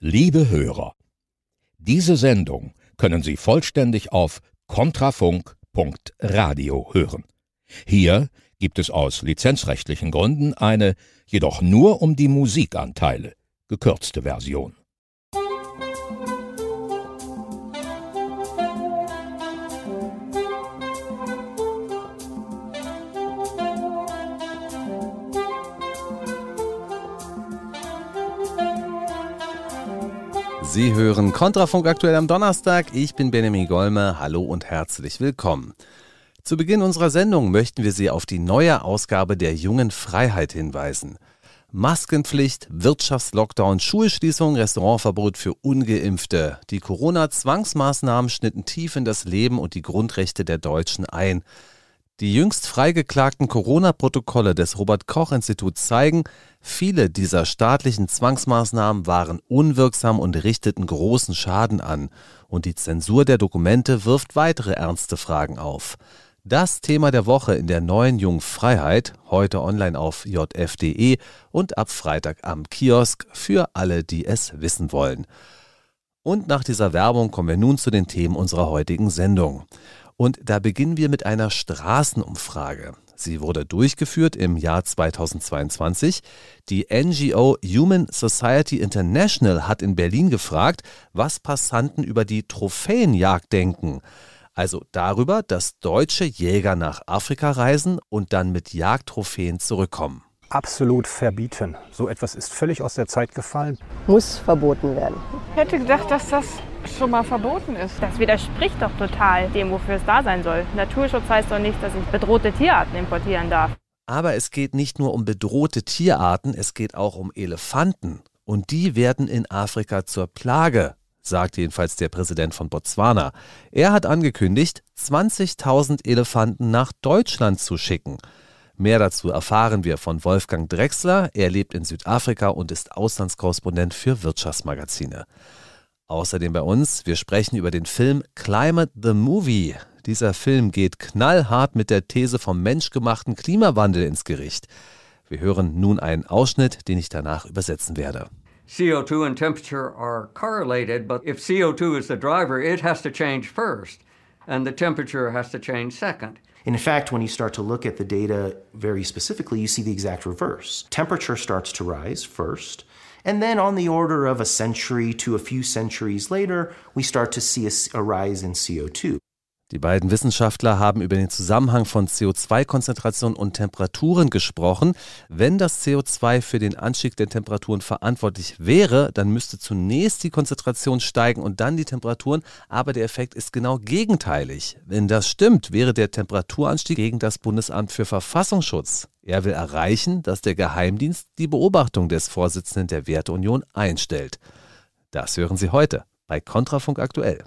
Liebe Hörer, diese Sendung können Sie vollständig auf kontrafunk.radio hören. Hier gibt es aus lizenzrechtlichen Gründen eine, jedoch nur um die Musikanteile, gekürzte Version Sie hören Kontrafunk aktuell am Donnerstag. Ich bin Benjamin Golme. Hallo und herzlich willkommen. Zu Beginn unserer Sendung möchten wir Sie auf die neue Ausgabe der Jungen Freiheit hinweisen. Maskenpflicht, Wirtschaftslockdown, Schulschließung, Restaurantverbot für Ungeimpfte. Die Corona-Zwangsmaßnahmen schnitten tief in das Leben und die Grundrechte der Deutschen ein. Die jüngst freigeklagten Corona-Protokolle des Robert Koch-Instituts zeigen, viele dieser staatlichen Zwangsmaßnahmen waren unwirksam und richteten großen Schaden an. Und die Zensur der Dokumente wirft weitere ernste Fragen auf. Das Thema der Woche in der neuen Jungfreiheit, heute online auf jf.de und ab Freitag am Kiosk für alle, die es wissen wollen. Und nach dieser Werbung kommen wir nun zu den Themen unserer heutigen Sendung. Und da beginnen wir mit einer Straßenumfrage. Sie wurde durchgeführt im Jahr 2022. Die NGO Human Society International hat in Berlin gefragt, was Passanten über die Trophäenjagd denken. Also darüber, dass deutsche Jäger nach Afrika reisen und dann mit Jagdtrophäen zurückkommen. Absolut verbieten. So etwas ist völlig aus der Zeit gefallen. Muss verboten werden. Ich hätte gedacht, dass das schon mal verboten ist. Das widerspricht doch total dem, wofür es da sein soll. Naturschutz heißt doch nicht, dass ich bedrohte Tierarten importieren darf. Aber es geht nicht nur um bedrohte Tierarten, es geht auch um Elefanten. Und die werden in Afrika zur Plage, sagt jedenfalls der Präsident von Botswana. Er hat angekündigt, 20.000 Elefanten nach Deutschland zu schicken. Mehr dazu erfahren wir von Wolfgang Drexler. Er lebt in Südafrika und ist Auslandskorrespondent für Wirtschaftsmagazine. Außerdem bei uns, wir sprechen über den Film Climate the Movie. Dieser Film geht knallhart mit der These vom menschgemachten Klimawandel ins Gericht. Wir hören nun einen Ausschnitt, den ich danach übersetzen werde. CO2 and temperature are correlated, but if CO2 is the driver, it has to change first, and the temperature has to change second. In fact, when you start to look at the data very specifically, you see the exact reverse. Temperature starts to rise first, And then on the order of a century to a few centuries later, we start to see a, rise in CO2. Die beiden Wissenschaftler haben über den Zusammenhang von CO2-Konzentration und Temperaturen gesprochen. Wenn das CO2 für den Anstieg der Temperaturen verantwortlich wäre, dann müsste zunächst die Konzentration steigen und dann die Temperaturen. Aber der Effekt ist genau gegenteilig. Wenn das stimmt, wäre der Temperaturanstieg gegen das Bundesamt für Verfassungsschutz. Er will erreichen, dass der Geheimdienst die Beobachtung des Vorsitzenden der Werteunion einstellt. Das hören Sie heute bei Kontrafunk aktuell.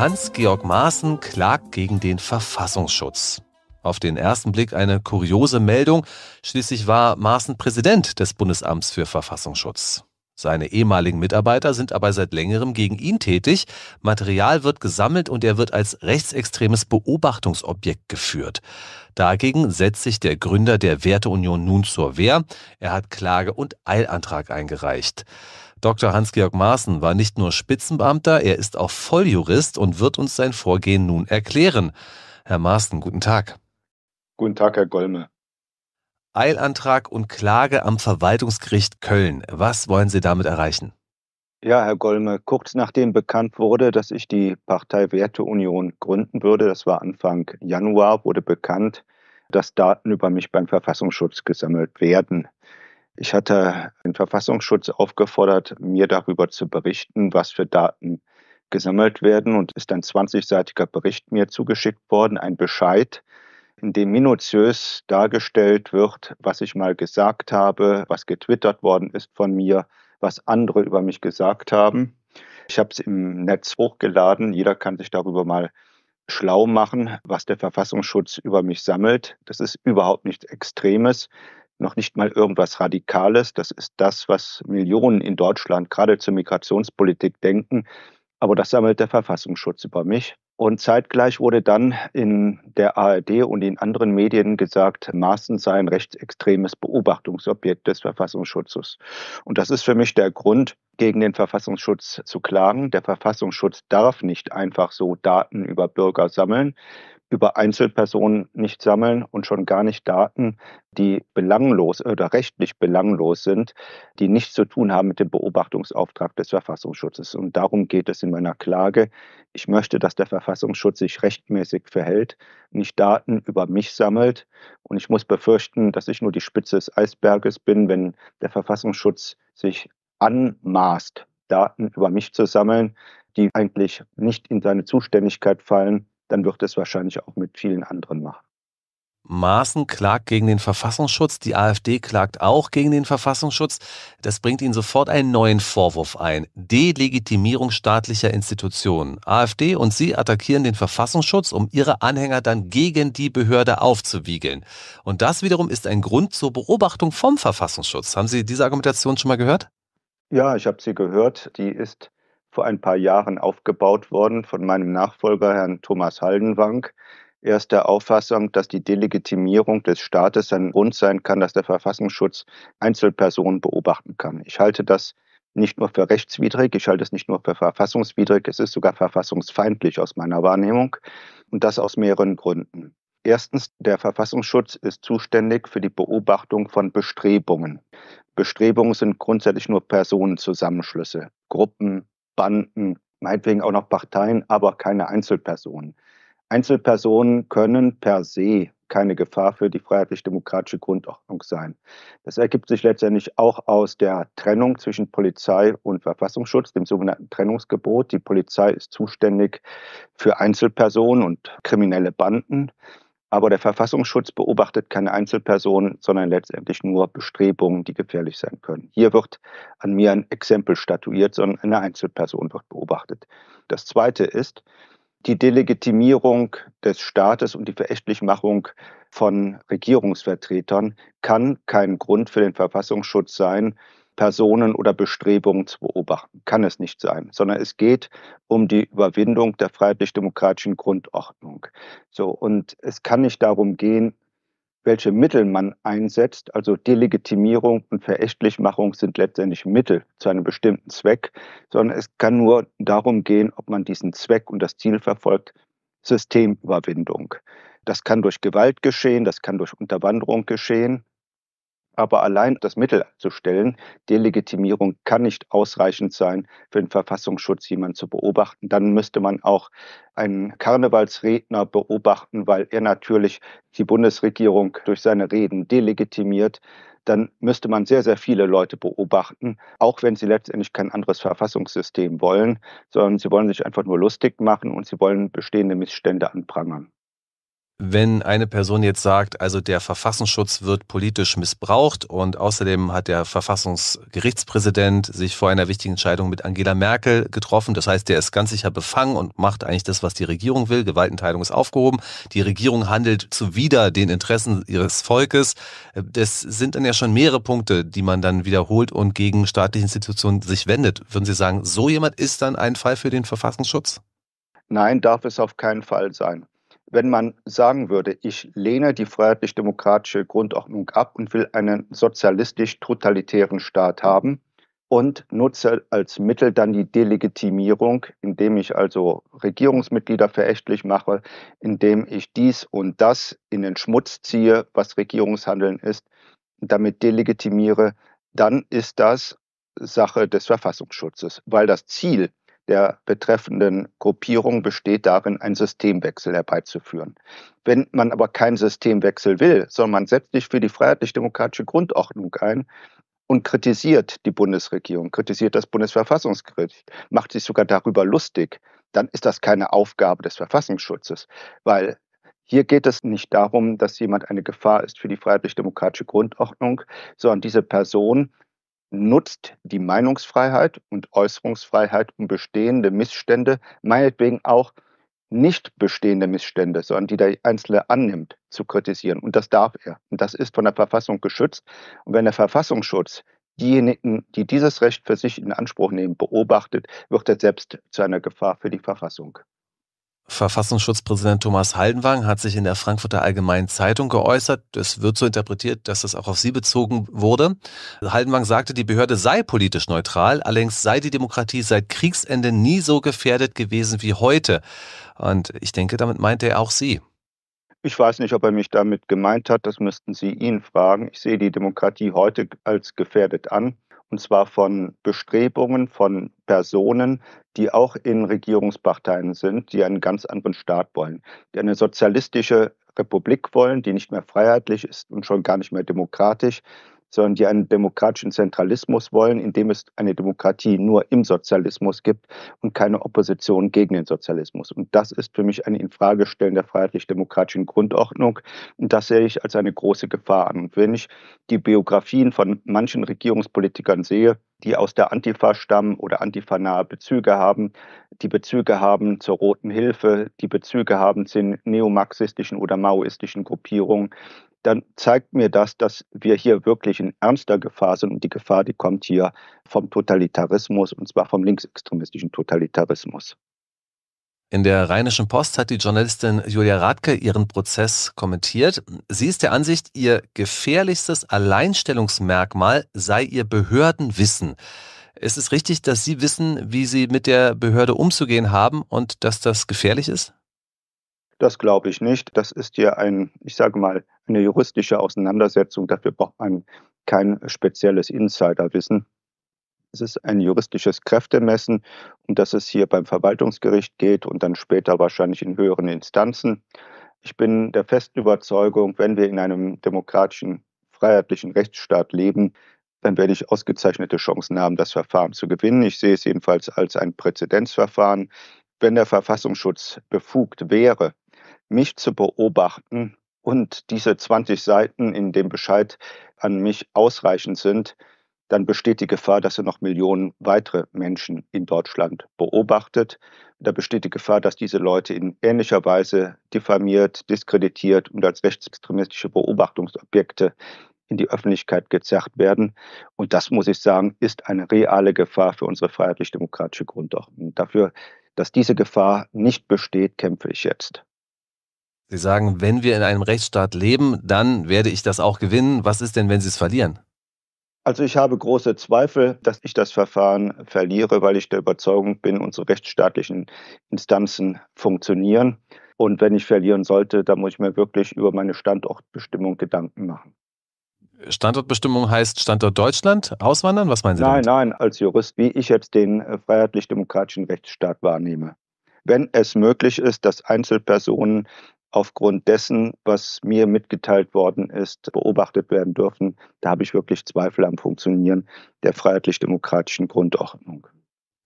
Hans-Georg Maaßen klagt gegen den Verfassungsschutz. Auf den ersten Blick eine kuriose Meldung. Schließlich war Maaßen Präsident des Bundesamts für Verfassungsschutz. Seine ehemaligen Mitarbeiter sind aber seit längerem gegen ihn tätig. Material wird gesammelt und er wird als rechtsextremes Beobachtungsobjekt geführt. Dagegen setzt sich der Gründer der Werteunion nun zur Wehr. Er hat Klage und Eilantrag eingereicht. Dr. Hans-Georg Maaßen war nicht nur Spitzenbeamter, er ist auch Volljurist und wird uns sein Vorgehen nun erklären. Herr Maaßen, guten Tag. Guten Tag, Herr Golme. Eilantrag und Klage am Verwaltungsgericht Köln. Was wollen Sie damit erreichen? Ja, Herr Golme, kurz nachdem bekannt wurde, dass ich die Partei Werteunion gründen würde, das war Anfang Januar, wurde bekannt, dass Daten über mich beim Verfassungsschutz gesammelt werden. Ich hatte den Verfassungsschutz aufgefordert, mir darüber zu berichten, was für Daten gesammelt werden und ist ein 20-seitiger Bericht mir zugeschickt worden, ein Bescheid, in dem minutiös dargestellt wird, was ich mal gesagt habe, was getwittert worden ist von mir, was andere über mich gesagt haben. Ich habe es im Netz hochgeladen. Jeder kann sich darüber mal schlau machen, was der Verfassungsschutz über mich sammelt. Das ist überhaupt nichts Extremes noch nicht mal irgendwas Radikales. Das ist das, was Millionen in Deutschland gerade zur Migrationspolitik denken. Aber das sammelt der Verfassungsschutz über mich. Und zeitgleich wurde dann in der ARD und in anderen Medien gesagt, Maaßen sei ein rechtsextremes Beobachtungsobjekt des Verfassungsschutzes. Und das ist für mich der Grund, gegen den Verfassungsschutz zu klagen. Der Verfassungsschutz darf nicht einfach so Daten über Bürger sammeln über Einzelpersonen nicht sammeln und schon gar nicht Daten, die belanglos oder rechtlich belanglos sind, die nichts zu tun haben mit dem Beobachtungsauftrag des Verfassungsschutzes. Und darum geht es in meiner Klage. Ich möchte, dass der Verfassungsschutz sich rechtmäßig verhält, nicht Daten über mich sammelt. Und ich muss befürchten, dass ich nur die Spitze des Eisberges bin, wenn der Verfassungsschutz sich anmaßt, Daten über mich zu sammeln, die eigentlich nicht in seine Zuständigkeit fallen dann wird es wahrscheinlich auch mit vielen anderen machen. Maaßen klagt gegen den Verfassungsschutz, die AfD klagt auch gegen den Verfassungsschutz. Das bringt ihnen sofort einen neuen Vorwurf ein. Delegitimierung staatlicher Institutionen. AfD und sie attackieren den Verfassungsschutz, um ihre Anhänger dann gegen die Behörde aufzuwiegeln. Und das wiederum ist ein Grund zur Beobachtung vom Verfassungsschutz. Haben Sie diese Argumentation schon mal gehört? Ja, ich habe sie gehört. Die ist vor ein paar Jahren aufgebaut worden von meinem Nachfolger Herrn Thomas Haldenwang. Er ist der Auffassung, dass die Delegitimierung des Staates ein Grund sein kann, dass der Verfassungsschutz Einzelpersonen beobachten kann. Ich halte das nicht nur für rechtswidrig, ich halte es nicht nur für verfassungswidrig, es ist sogar verfassungsfeindlich aus meiner Wahrnehmung und das aus mehreren Gründen. Erstens, der Verfassungsschutz ist zuständig für die Beobachtung von Bestrebungen. Bestrebungen sind grundsätzlich nur Personenzusammenschlüsse, Gruppen, Banden, meinetwegen auch noch Parteien, aber keine Einzelpersonen. Einzelpersonen können per se keine Gefahr für die freiheitlich-demokratische Grundordnung sein. Das ergibt sich letztendlich auch aus der Trennung zwischen Polizei und Verfassungsschutz, dem sogenannten Trennungsgebot. Die Polizei ist zuständig für Einzelpersonen und kriminelle Banden. Aber der Verfassungsschutz beobachtet keine Einzelpersonen, sondern letztendlich nur Bestrebungen, die gefährlich sein können. Hier wird an mir ein Exempel statuiert, sondern eine Einzelperson wird beobachtet. Das Zweite ist die Delegitimierung des Staates und die Verächtlichmachung von Regierungsvertretern kann kein Grund für den Verfassungsschutz sein, Personen oder Bestrebungen zu beobachten. Kann es nicht sein, sondern es geht um die Überwindung der freiheitlich-demokratischen Grundordnung. So, und es kann nicht darum gehen, welche Mittel man einsetzt, also Delegitimierung und Verächtlichmachung sind letztendlich Mittel zu einem bestimmten Zweck, sondern es kann nur darum gehen, ob man diesen Zweck und das Ziel verfolgt, Systemüberwindung. Das kann durch Gewalt geschehen, das kann durch Unterwanderung geschehen. Aber allein das Mittel zu stellen, Delegitimierung kann nicht ausreichend sein, für den Verfassungsschutz jemanden zu beobachten. Dann müsste man auch einen Karnevalsredner beobachten, weil er natürlich die Bundesregierung durch seine Reden delegitimiert dann müsste man sehr, sehr viele Leute beobachten, auch wenn sie letztendlich kein anderes Verfassungssystem wollen, sondern sie wollen sich einfach nur lustig machen und sie wollen bestehende Missstände anprangern wenn eine Person jetzt sagt, also der Verfassungsschutz wird politisch missbraucht und außerdem hat der Verfassungsgerichtspräsident sich vor einer wichtigen Entscheidung mit Angela Merkel getroffen. Das heißt, der ist ganz sicher befangen und macht eigentlich das, was die Regierung will. Gewaltenteilung ist aufgehoben. Die Regierung handelt zuwider den Interessen ihres Volkes. Das sind dann ja schon mehrere Punkte, die man dann wiederholt und gegen staatliche Institutionen sich wendet. Würden Sie sagen, so jemand ist dann ein Fall für den Verfassungsschutz? Nein, darf es auf keinen Fall sein wenn man sagen würde, ich lehne die freiheitlich-demokratische Grundordnung ab und will einen sozialistisch-totalitären Staat haben und nutze als Mittel dann die Delegitimierung, indem ich also Regierungsmitglieder verächtlich mache, indem ich dies und das in den Schmutz ziehe, was Regierungshandeln ist, damit delegitimiere, dann ist das Sache des Verfassungsschutzes, weil das Ziel der betreffenden Gruppierung besteht darin, einen Systemwechsel herbeizuführen. Wenn man aber keinen Systemwechsel will, sondern man setzt sich für die freiheitlich-demokratische Grundordnung ein und kritisiert die Bundesregierung, kritisiert das Bundesverfassungsgericht, macht sich sogar darüber lustig, dann ist das keine Aufgabe des Verfassungsschutzes, weil hier geht es nicht darum, dass jemand eine Gefahr ist für die freiheitlich-demokratische Grundordnung, sondern diese Person nutzt die Meinungsfreiheit und Äußerungsfreiheit, um bestehende Missstände, meinetwegen auch nicht bestehende Missstände, sondern die der Einzelne annimmt, zu kritisieren. Und das darf er. Und das ist von der Verfassung geschützt. Und wenn der Verfassungsschutz diejenigen, die dieses Recht für sich in Anspruch nehmen, beobachtet, wird er selbst zu einer Gefahr für die Verfassung. Verfassungsschutzpräsident Thomas Haldenwang hat sich in der Frankfurter Allgemeinen Zeitung geäußert. Das wird so interpretiert, dass das auch auf Sie bezogen wurde. Haldenwang sagte, die Behörde sei politisch neutral, allerdings sei die Demokratie seit Kriegsende nie so gefährdet gewesen wie heute. Und ich denke, damit meinte er auch Sie. Ich weiß nicht, ob er mich damit gemeint hat. Das müssten Sie ihn fragen. Ich sehe die Demokratie heute als gefährdet an und zwar von Bestrebungen von Personen, die auch in Regierungsparteien sind, die einen ganz anderen Staat wollen, die eine sozialistische Republik wollen, die nicht mehr freiheitlich ist und schon gar nicht mehr demokratisch, sondern die einen demokratischen Zentralismus wollen, in dem es eine Demokratie nur im Sozialismus gibt und keine Opposition gegen den Sozialismus. Und das ist für mich ein Infragestellen der freiheitlich-demokratischen Grundordnung. Und das sehe ich als eine große Gefahr an. Und wenn ich die Biografien von manchen Regierungspolitikern sehe, die aus der Antifa stammen oder Antifa-nahe Bezüge haben, die Bezüge haben zur Roten Hilfe, die Bezüge haben zu neomarxistischen oder maoistischen Gruppierungen, dann zeigt mir das, dass wir hier wirklich in ernster Gefahr sind. Und die Gefahr, die kommt hier vom Totalitarismus, und zwar vom linksextremistischen Totalitarismus. In der Rheinischen Post hat die Journalistin Julia Radke ihren Prozess kommentiert. Sie ist der Ansicht, ihr gefährlichstes Alleinstellungsmerkmal sei ihr Behördenwissen. Ist es richtig, dass Sie wissen, wie Sie mit der Behörde umzugehen haben und dass das gefährlich ist? Das glaube ich nicht. Das ist hier ein, ich sage mal, eine juristische Auseinandersetzung. Dafür braucht man kein spezielles Insiderwissen. Es ist ein juristisches Kräftemessen, um das es hier beim Verwaltungsgericht geht und dann später wahrscheinlich in höheren Instanzen. Ich bin der festen Überzeugung, wenn wir in einem demokratischen, freiheitlichen Rechtsstaat leben, dann werde ich ausgezeichnete Chancen haben, das Verfahren zu gewinnen. Ich sehe es jedenfalls als ein Präzedenzverfahren. Wenn der Verfassungsschutz befugt wäre, mich zu beobachten, und diese 20 Seiten in dem Bescheid an mich ausreichend sind, dann besteht die Gefahr, dass er noch Millionen weitere Menschen in Deutschland beobachtet. Da besteht die Gefahr, dass diese Leute in ähnlicher Weise diffamiert, diskreditiert und als rechtsextremistische Beobachtungsobjekte in die Öffentlichkeit gezerrt werden. Und das, muss ich sagen, ist eine reale Gefahr für unsere freiheitlich-demokratische Grundordnung. Dafür, dass diese Gefahr nicht besteht, kämpfe ich jetzt. Sie sagen, wenn wir in einem Rechtsstaat leben, dann werde ich das auch gewinnen. Was ist denn, wenn Sie es verlieren? Also ich habe große Zweifel, dass ich das Verfahren verliere, weil ich der Überzeugung bin, unsere rechtsstaatlichen Instanzen funktionieren. Und wenn ich verlieren sollte, dann muss ich mir wirklich über meine Standortbestimmung Gedanken machen. Standortbestimmung heißt Standort Deutschland, auswandern? Was meinen Sie? Nein, damit? nein, als Jurist, wie ich jetzt den äh, freiheitlich-demokratischen Rechtsstaat wahrnehme. Wenn es möglich ist, dass Einzelpersonen aufgrund dessen, was mir mitgeteilt worden ist, beobachtet werden dürfen. Da habe ich wirklich Zweifel am Funktionieren der freiheitlich-demokratischen Grundordnung.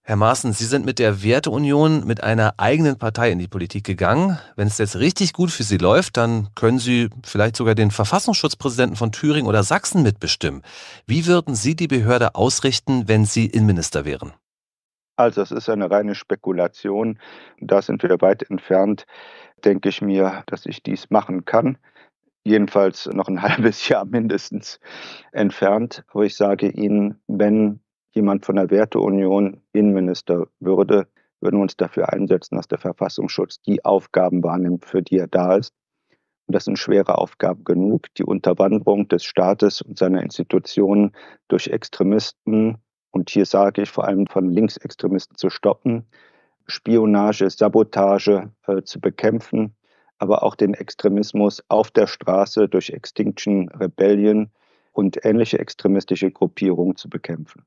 Herr Maaßen, Sie sind mit der Werteunion mit einer eigenen Partei in die Politik gegangen. Wenn es jetzt richtig gut für Sie läuft, dann können Sie vielleicht sogar den Verfassungsschutzpräsidenten von Thüringen oder Sachsen mitbestimmen. Wie würden Sie die Behörde ausrichten, wenn Sie Innenminister wären? Also es ist eine reine Spekulation. Da sind wir weit entfernt denke ich mir, dass ich dies machen kann. Jedenfalls noch ein halbes Jahr mindestens entfernt. Aber ich sage Ihnen, wenn jemand von der Werteunion Innenminister würde, würden wir uns dafür einsetzen, dass der Verfassungsschutz die Aufgaben wahrnimmt, für die er da ist. Und das sind schwere Aufgaben genug. Die Unterwanderung des Staates und seiner Institutionen durch Extremisten und hier sage ich vor allem von Linksextremisten zu stoppen, Spionage, Sabotage äh, zu bekämpfen, aber auch den Extremismus auf der Straße durch Extinction Rebellion und ähnliche extremistische Gruppierungen zu bekämpfen.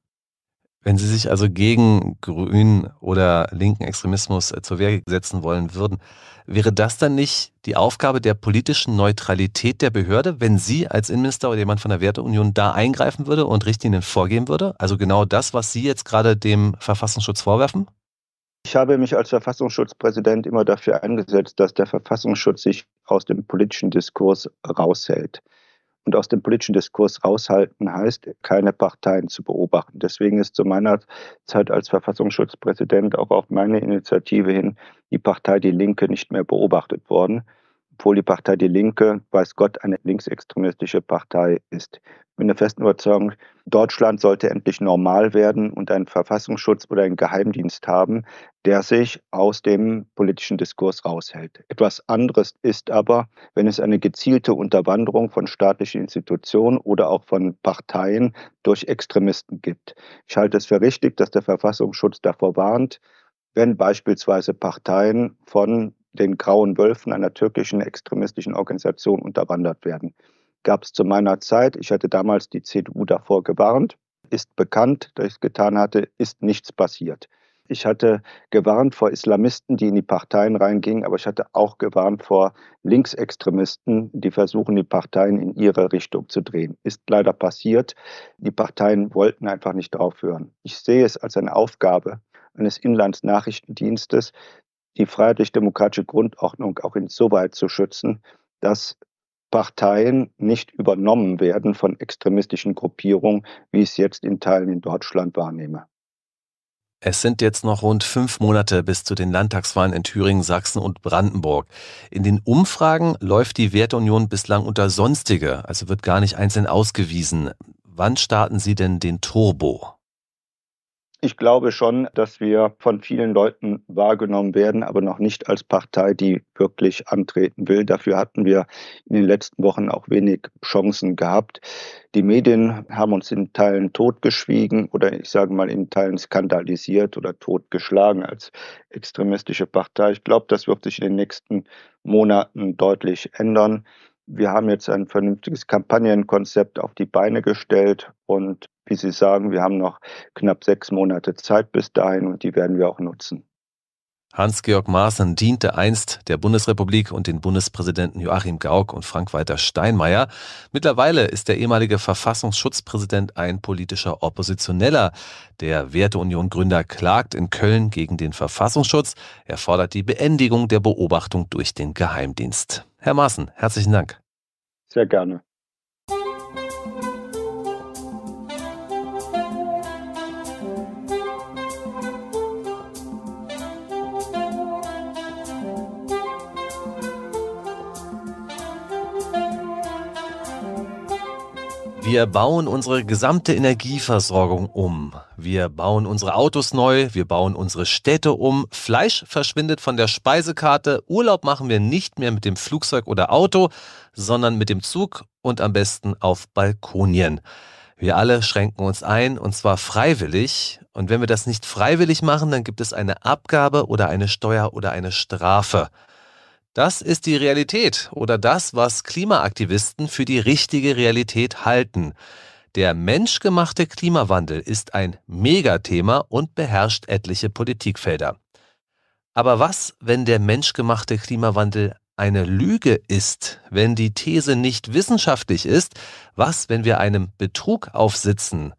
Wenn Sie sich also gegen Grün oder linken Extremismus äh, zur Wehr setzen wollen würden, wäre das dann nicht die Aufgabe der politischen Neutralität der Behörde, wenn Sie als Innenminister oder jemand von der Werteunion da eingreifen würde und Richtlinien vorgeben würde? Also genau das, was Sie jetzt gerade dem Verfassungsschutz vorwerfen? Ich habe mich als Verfassungsschutzpräsident immer dafür eingesetzt, dass der Verfassungsschutz sich aus dem politischen Diskurs raushält. Und aus dem politischen Diskurs raushalten heißt, keine Parteien zu beobachten. Deswegen ist zu meiner Zeit als Verfassungsschutzpräsident auch auf meine Initiative hin die Partei Die Linke nicht mehr beobachtet worden obwohl die Partei Die Linke, weiß Gott, eine linksextremistische Partei ist. Ich bin der festen Überzeugung, Deutschland sollte endlich normal werden und einen Verfassungsschutz oder einen Geheimdienst haben, der sich aus dem politischen Diskurs raushält. Etwas anderes ist aber, wenn es eine gezielte Unterwanderung von staatlichen Institutionen oder auch von Parteien durch Extremisten gibt. Ich halte es für richtig, dass der Verfassungsschutz davor warnt, wenn beispielsweise Parteien von den Grauen Wölfen, einer türkischen extremistischen Organisation, unterwandert werden. Gab es zu meiner Zeit, ich hatte damals die CDU davor gewarnt, ist bekannt, dass ich es getan hatte, ist nichts passiert. Ich hatte gewarnt vor Islamisten, die in die Parteien reingingen, aber ich hatte auch gewarnt vor Linksextremisten, die versuchen, die Parteien in ihre Richtung zu drehen. Ist leider passiert. Die Parteien wollten einfach nicht draufhören. Ich sehe es als eine Aufgabe eines Inlandsnachrichtendienstes, die freiheitlich-demokratische Grundordnung auch insoweit zu schützen, dass Parteien nicht übernommen werden von extremistischen Gruppierungen, wie ich es jetzt in Teilen in Deutschland wahrnehme. Es sind jetzt noch rund fünf Monate bis zu den Landtagswahlen in Thüringen, Sachsen und Brandenburg. In den Umfragen läuft die Werteunion bislang unter Sonstige, also wird gar nicht einzeln ausgewiesen. Wann starten Sie denn den Turbo? ich glaube schon, dass wir von vielen Leuten wahrgenommen werden, aber noch nicht als Partei, die wirklich antreten will. Dafür hatten wir in den letzten Wochen auch wenig Chancen gehabt. Die Medien haben uns in Teilen totgeschwiegen oder ich sage mal in Teilen skandalisiert oder totgeschlagen als extremistische Partei. Ich glaube, das wird sich in den nächsten Monaten deutlich ändern. Wir haben jetzt ein vernünftiges Kampagnenkonzept auf die Beine gestellt und wie Sie sagen, wir haben noch knapp sechs Monate Zeit bis dahin und die werden wir auch nutzen. Hans-Georg Maaßen diente einst der Bundesrepublik und den Bundespräsidenten Joachim Gauck und Frank-Walter Steinmeier. Mittlerweile ist der ehemalige Verfassungsschutzpräsident ein politischer Oppositioneller. Der Werteunion-Gründer klagt in Köln gegen den Verfassungsschutz. Er fordert die Beendigung der Beobachtung durch den Geheimdienst. Herr Maaßen, herzlichen Dank. Sehr gerne. Wir bauen unsere gesamte Energieversorgung um. Wir bauen unsere Autos neu, wir bauen unsere Städte um, Fleisch verschwindet von der Speisekarte, Urlaub machen wir nicht mehr mit dem Flugzeug oder Auto, sondern mit dem Zug und am besten auf Balkonien. Wir alle schränken uns ein und zwar freiwillig. Und wenn wir das nicht freiwillig machen, dann gibt es eine Abgabe oder eine Steuer oder eine Strafe. Das ist die Realität oder das, was Klimaaktivisten für die richtige Realität halten. Der menschgemachte Klimawandel ist ein Megathema und beherrscht etliche Politikfelder. Aber was, wenn der menschgemachte Klimawandel eine Lüge ist, wenn die These nicht wissenschaftlich ist? Was, wenn wir einem Betrug aufsitzen?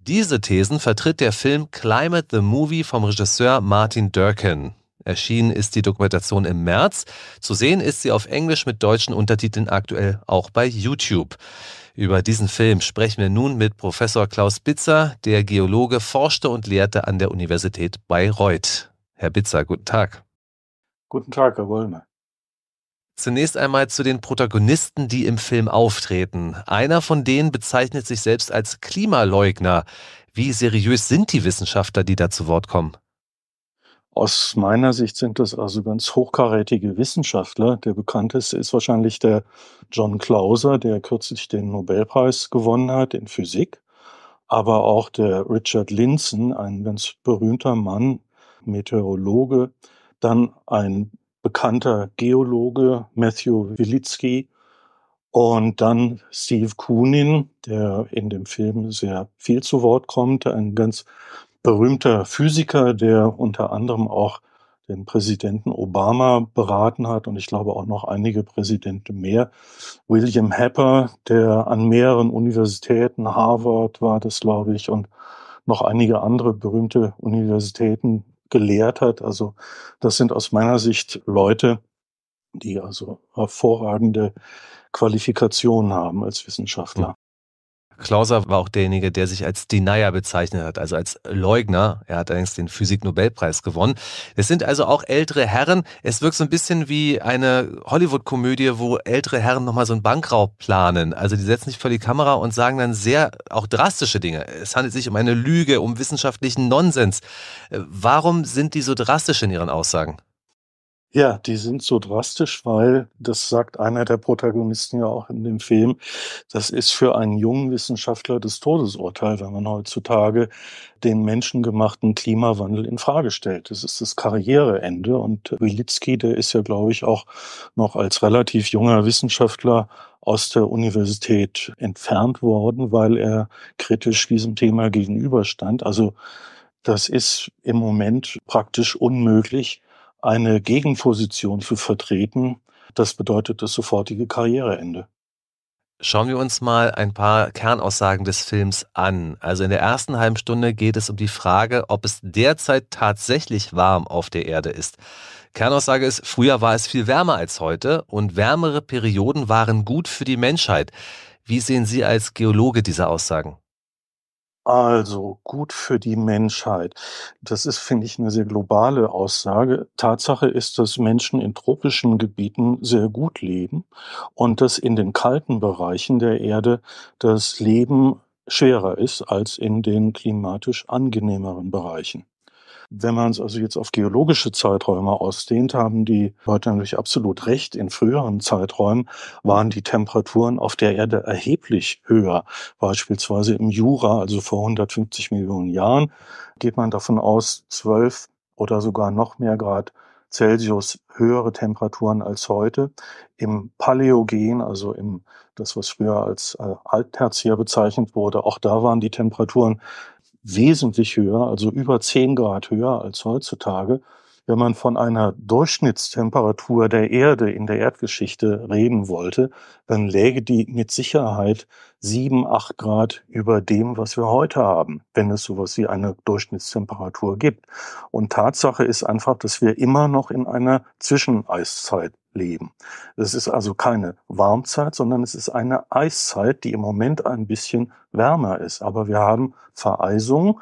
Diese Thesen vertritt der Film Climate the Movie vom Regisseur Martin Durkin. Erschienen ist die Dokumentation im März. Zu sehen ist sie auf Englisch mit deutschen Untertiteln aktuell auch bei YouTube. Über diesen Film sprechen wir nun mit Professor Klaus Bitzer, der Geologe, forschte und lehrte an der Universität Bayreuth. Herr Bitzer, guten Tag. Guten Tag, Herr Wollmer. Zunächst einmal zu den Protagonisten, die im Film auftreten. Einer von denen bezeichnet sich selbst als Klimaleugner. Wie seriös sind die Wissenschaftler, die da zu Wort kommen? Aus meiner Sicht sind das also ganz hochkarätige Wissenschaftler. Der bekannteste ist wahrscheinlich der John Clauser, der kürzlich den Nobelpreis gewonnen hat in Physik. Aber auch der Richard Linson, ein ganz berühmter Mann, Meteorologe. Dann ein bekannter Geologe, Matthew Wilitsky. Und dann Steve Kunin, der in dem Film sehr viel zu Wort kommt, ein ganz berühmter Physiker, der unter anderem auch den Präsidenten Obama beraten hat und ich glaube auch noch einige Präsidenten mehr. William Hepper, der an mehreren Universitäten, Harvard war das, glaube ich, und noch einige andere berühmte Universitäten gelehrt hat. Also das sind aus meiner Sicht Leute, die also hervorragende Qualifikationen haben als Wissenschaftler. Klauser war auch derjenige, der sich als Denier bezeichnet hat, also als Leugner. Er hat allerdings den Physik-Nobelpreis gewonnen. Es sind also auch ältere Herren. Es wirkt so ein bisschen wie eine Hollywood-Komödie, wo ältere Herren nochmal so einen Bankraub planen. Also die setzen sich vor die Kamera und sagen dann sehr auch drastische Dinge. Es handelt sich um eine Lüge, um wissenschaftlichen Nonsens. Äh, warum sind die so drastisch in ihren Aussagen? Ja, die sind so drastisch, weil das sagt einer der Protagonisten ja auch in dem Film, das ist für einen jungen Wissenschaftler das Todesurteil, wenn man heutzutage den menschengemachten Klimawandel in Frage stellt. Das ist das Karriereende und Wilitsky, der ist ja glaube ich auch noch als relativ junger Wissenschaftler aus der Universität entfernt worden, weil er kritisch diesem Thema gegenüberstand. Also das ist im Moment praktisch unmöglich eine Gegenposition zu vertreten, das bedeutet das sofortige Karriereende. Schauen wir uns mal ein paar Kernaussagen des Films an. Also in der ersten halben Stunde geht es um die Frage, ob es derzeit tatsächlich warm auf der Erde ist. Kernaussage ist, früher war es viel wärmer als heute und wärmere Perioden waren gut für die Menschheit. Wie sehen Sie als Geologe diese Aussagen? Also gut für die Menschheit. Das ist, finde ich, eine sehr globale Aussage. Tatsache ist, dass Menschen in tropischen Gebieten sehr gut leben und dass in den kalten Bereichen der Erde das Leben schwerer ist als in den klimatisch angenehmeren Bereichen. Wenn man es also jetzt auf geologische Zeiträume ausdehnt, haben die Leute natürlich absolut recht. In früheren Zeiträumen waren die Temperaturen auf der Erde erheblich höher. Beispielsweise im Jura, also vor 150 Millionen Jahren, geht man davon aus, 12 oder sogar noch mehr Grad Celsius höhere Temperaturen als heute. Im Paläogen, also im, das was früher als äh, hier bezeichnet wurde, auch da waren die Temperaturen wesentlich höher, also über 10 Grad höher als heutzutage. Wenn man von einer Durchschnittstemperatur der Erde in der Erdgeschichte reden wollte, dann läge die mit Sicherheit 7, 8 Grad über dem, was wir heute haben, wenn es sowas wie eine Durchschnittstemperatur gibt. Und Tatsache ist einfach, dass wir immer noch in einer Zwischeneiszeit leben. Es ist also keine Warmzeit, sondern es ist eine Eiszeit, die im Moment ein bisschen wärmer ist. Aber wir haben Vereisung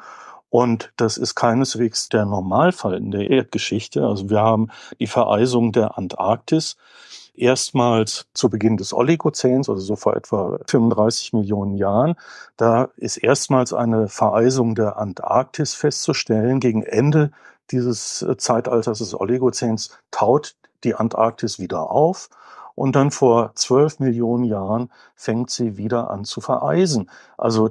und das ist keineswegs der Normalfall in der Erdgeschichte. Also wir haben die Vereisung der Antarktis erstmals zu Beginn des Oligozäns, also so vor etwa 35 Millionen Jahren, da ist erstmals eine Vereisung der Antarktis festzustellen. Gegen Ende dieses Zeitalters des Oligozäns taut die Antarktis wieder auf und dann vor zwölf Millionen Jahren fängt sie wieder an zu vereisen. Also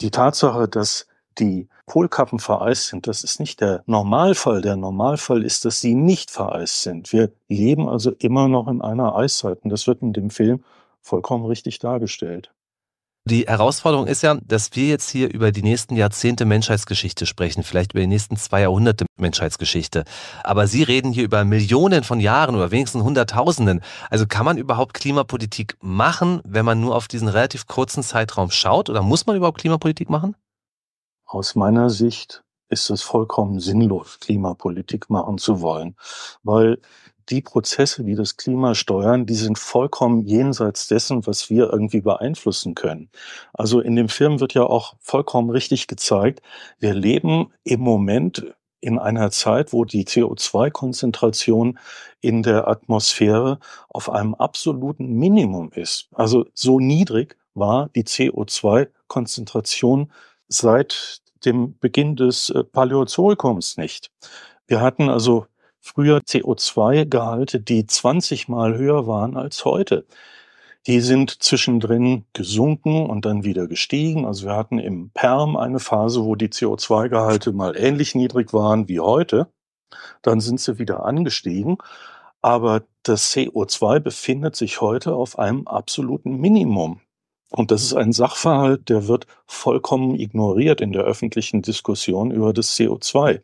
die Tatsache, dass die Polkappen vereist sind, das ist nicht der Normalfall. Der Normalfall ist, dass sie nicht vereist sind. Wir leben also immer noch in einer Eiszeit und das wird in dem Film vollkommen richtig dargestellt. Die Herausforderung ist ja, dass wir jetzt hier über die nächsten Jahrzehnte Menschheitsgeschichte sprechen, vielleicht über die nächsten zwei Jahrhunderte Menschheitsgeschichte. Aber Sie reden hier über Millionen von Jahren oder wenigstens Hunderttausenden. Also kann man überhaupt Klimapolitik machen, wenn man nur auf diesen relativ kurzen Zeitraum schaut? Oder muss man überhaupt Klimapolitik machen? Aus meiner Sicht ist es vollkommen sinnlos, Klimapolitik machen zu wollen, weil die Prozesse, die das Klima steuern, die sind vollkommen jenseits dessen, was wir irgendwie beeinflussen können. Also in dem Film wird ja auch vollkommen richtig gezeigt, wir leben im Moment in einer Zeit, wo die CO2-Konzentration in der Atmosphäre auf einem absoluten Minimum ist. Also so niedrig war die CO2-Konzentration seit dem Beginn des äh, Paläozoikums nicht. Wir hatten also früher CO2-Gehalte, die 20 mal höher waren als heute. Die sind zwischendrin gesunken und dann wieder gestiegen. Also wir hatten im Perm eine Phase, wo die CO2-Gehalte mal ähnlich niedrig waren wie heute. Dann sind sie wieder angestiegen. Aber das CO2 befindet sich heute auf einem absoluten Minimum. Und das ist ein Sachverhalt, der wird vollkommen ignoriert in der öffentlichen Diskussion über das CO2.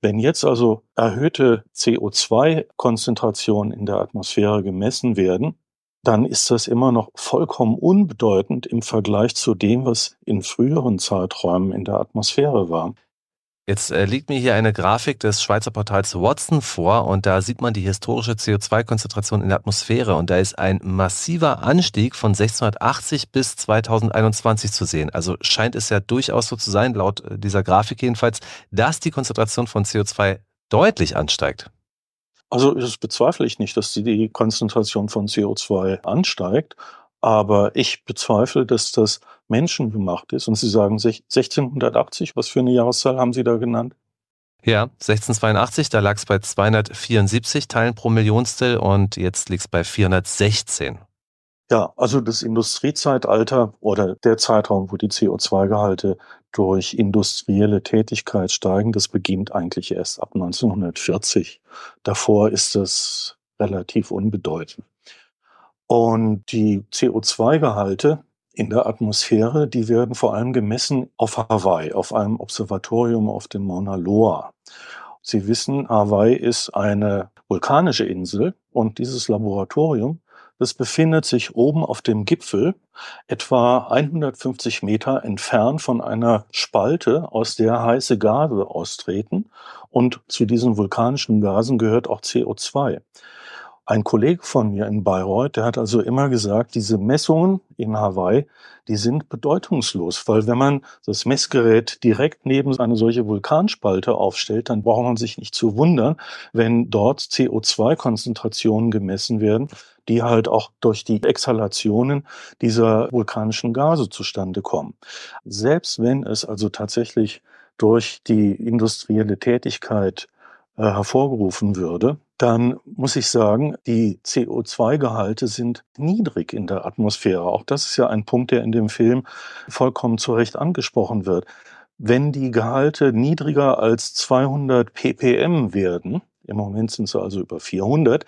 Wenn jetzt also erhöhte CO2-Konzentrationen in der Atmosphäre gemessen werden, dann ist das immer noch vollkommen unbedeutend im Vergleich zu dem, was in früheren Zeiträumen in der Atmosphäre war. Jetzt äh, liegt mir hier eine Grafik des Schweizer Portals Watson vor und da sieht man die historische CO2-Konzentration in der Atmosphäre und da ist ein massiver Anstieg von 1680 bis 2021 zu sehen. Also scheint es ja durchaus so zu sein, laut äh, dieser Grafik jedenfalls, dass die Konzentration von CO2 deutlich ansteigt. Also das bezweifle ich nicht, dass die, die Konzentration von CO2 ansteigt, aber ich bezweifle, dass das Menschen gemacht ist. Und Sie sagen 1680, was für eine Jahreszahl haben Sie da genannt? Ja, 1682, da lag es bei 274 Teilen pro Millionstel und jetzt liegt es bei 416. Ja, also das Industriezeitalter oder der Zeitraum, wo die CO2-Gehalte durch industrielle Tätigkeit steigen, das beginnt eigentlich erst ab 1940. Davor ist das relativ unbedeutend. Und die CO2-Gehalte in der Atmosphäre, die werden vor allem gemessen auf Hawaii, auf einem Observatorium auf dem Mauna Loa. Sie wissen, Hawaii ist eine vulkanische Insel und dieses Laboratorium, das befindet sich oben auf dem Gipfel, etwa 150 Meter entfernt von einer Spalte, aus der heiße Gase austreten. Und zu diesen vulkanischen Gasen gehört auch CO2. Ein Kollege von mir in Bayreuth, der hat also immer gesagt, diese Messungen in Hawaii, die sind bedeutungslos, weil wenn man das Messgerät direkt neben eine solche Vulkanspalte aufstellt, dann braucht man sich nicht zu wundern, wenn dort CO2-Konzentrationen gemessen werden, die halt auch durch die Exhalationen dieser vulkanischen Gase zustande kommen. Selbst wenn es also tatsächlich durch die industrielle Tätigkeit äh, hervorgerufen würde, dann muss ich sagen, die CO2-Gehalte sind niedrig in der Atmosphäre. Auch das ist ja ein Punkt, der in dem Film vollkommen zu Recht angesprochen wird. Wenn die Gehalte niedriger als 200 ppm werden, im Moment sind sie also über 400.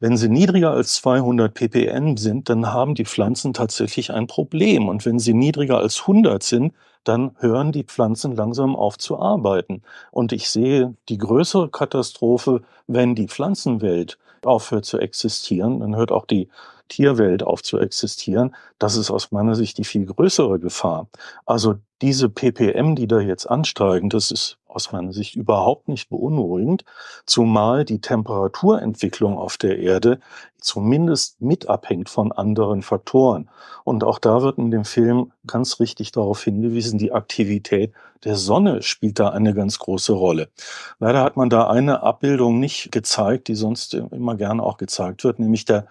Wenn sie niedriger als 200 ppm sind, dann haben die Pflanzen tatsächlich ein Problem. Und wenn sie niedriger als 100 sind, dann hören die Pflanzen langsam auf zu arbeiten. Und ich sehe die größere Katastrophe, wenn die Pflanzenwelt aufhört zu existieren, dann hört auch die Tierwelt auf zu existieren. Das ist aus meiner Sicht die viel größere Gefahr. Also diese ppm, die da jetzt ansteigen, das ist aus meiner Sicht überhaupt nicht beunruhigend, zumal die Temperaturentwicklung auf der Erde zumindest mit abhängt von anderen Faktoren. Und auch da wird in dem Film ganz richtig darauf hingewiesen, die Aktivität der Sonne spielt da eine ganz große Rolle. Leider hat man da eine Abbildung nicht gezeigt, die sonst immer gerne auch gezeigt wird, nämlich der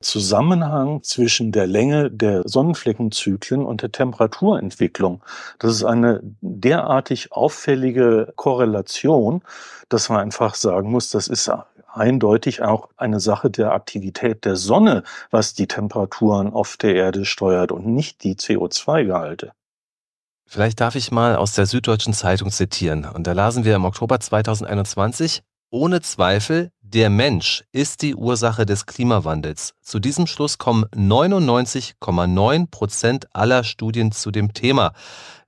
Zusammenhang zwischen der Länge der Sonnenfleckenzyklen und der Temperaturentwicklung. Das ist eine derartig auffällige Korrelation, dass man einfach sagen muss, das ist eindeutig auch eine Sache der Aktivität der Sonne, was die Temperaturen auf der Erde steuert und nicht die CO2-Gehalte. Vielleicht darf ich mal aus der Süddeutschen Zeitung zitieren. Und da lasen wir im Oktober 2021, ohne Zweifel der Mensch ist die Ursache des Klimawandels. Zu diesem Schluss kommen 99,9 Prozent aller Studien zu dem Thema.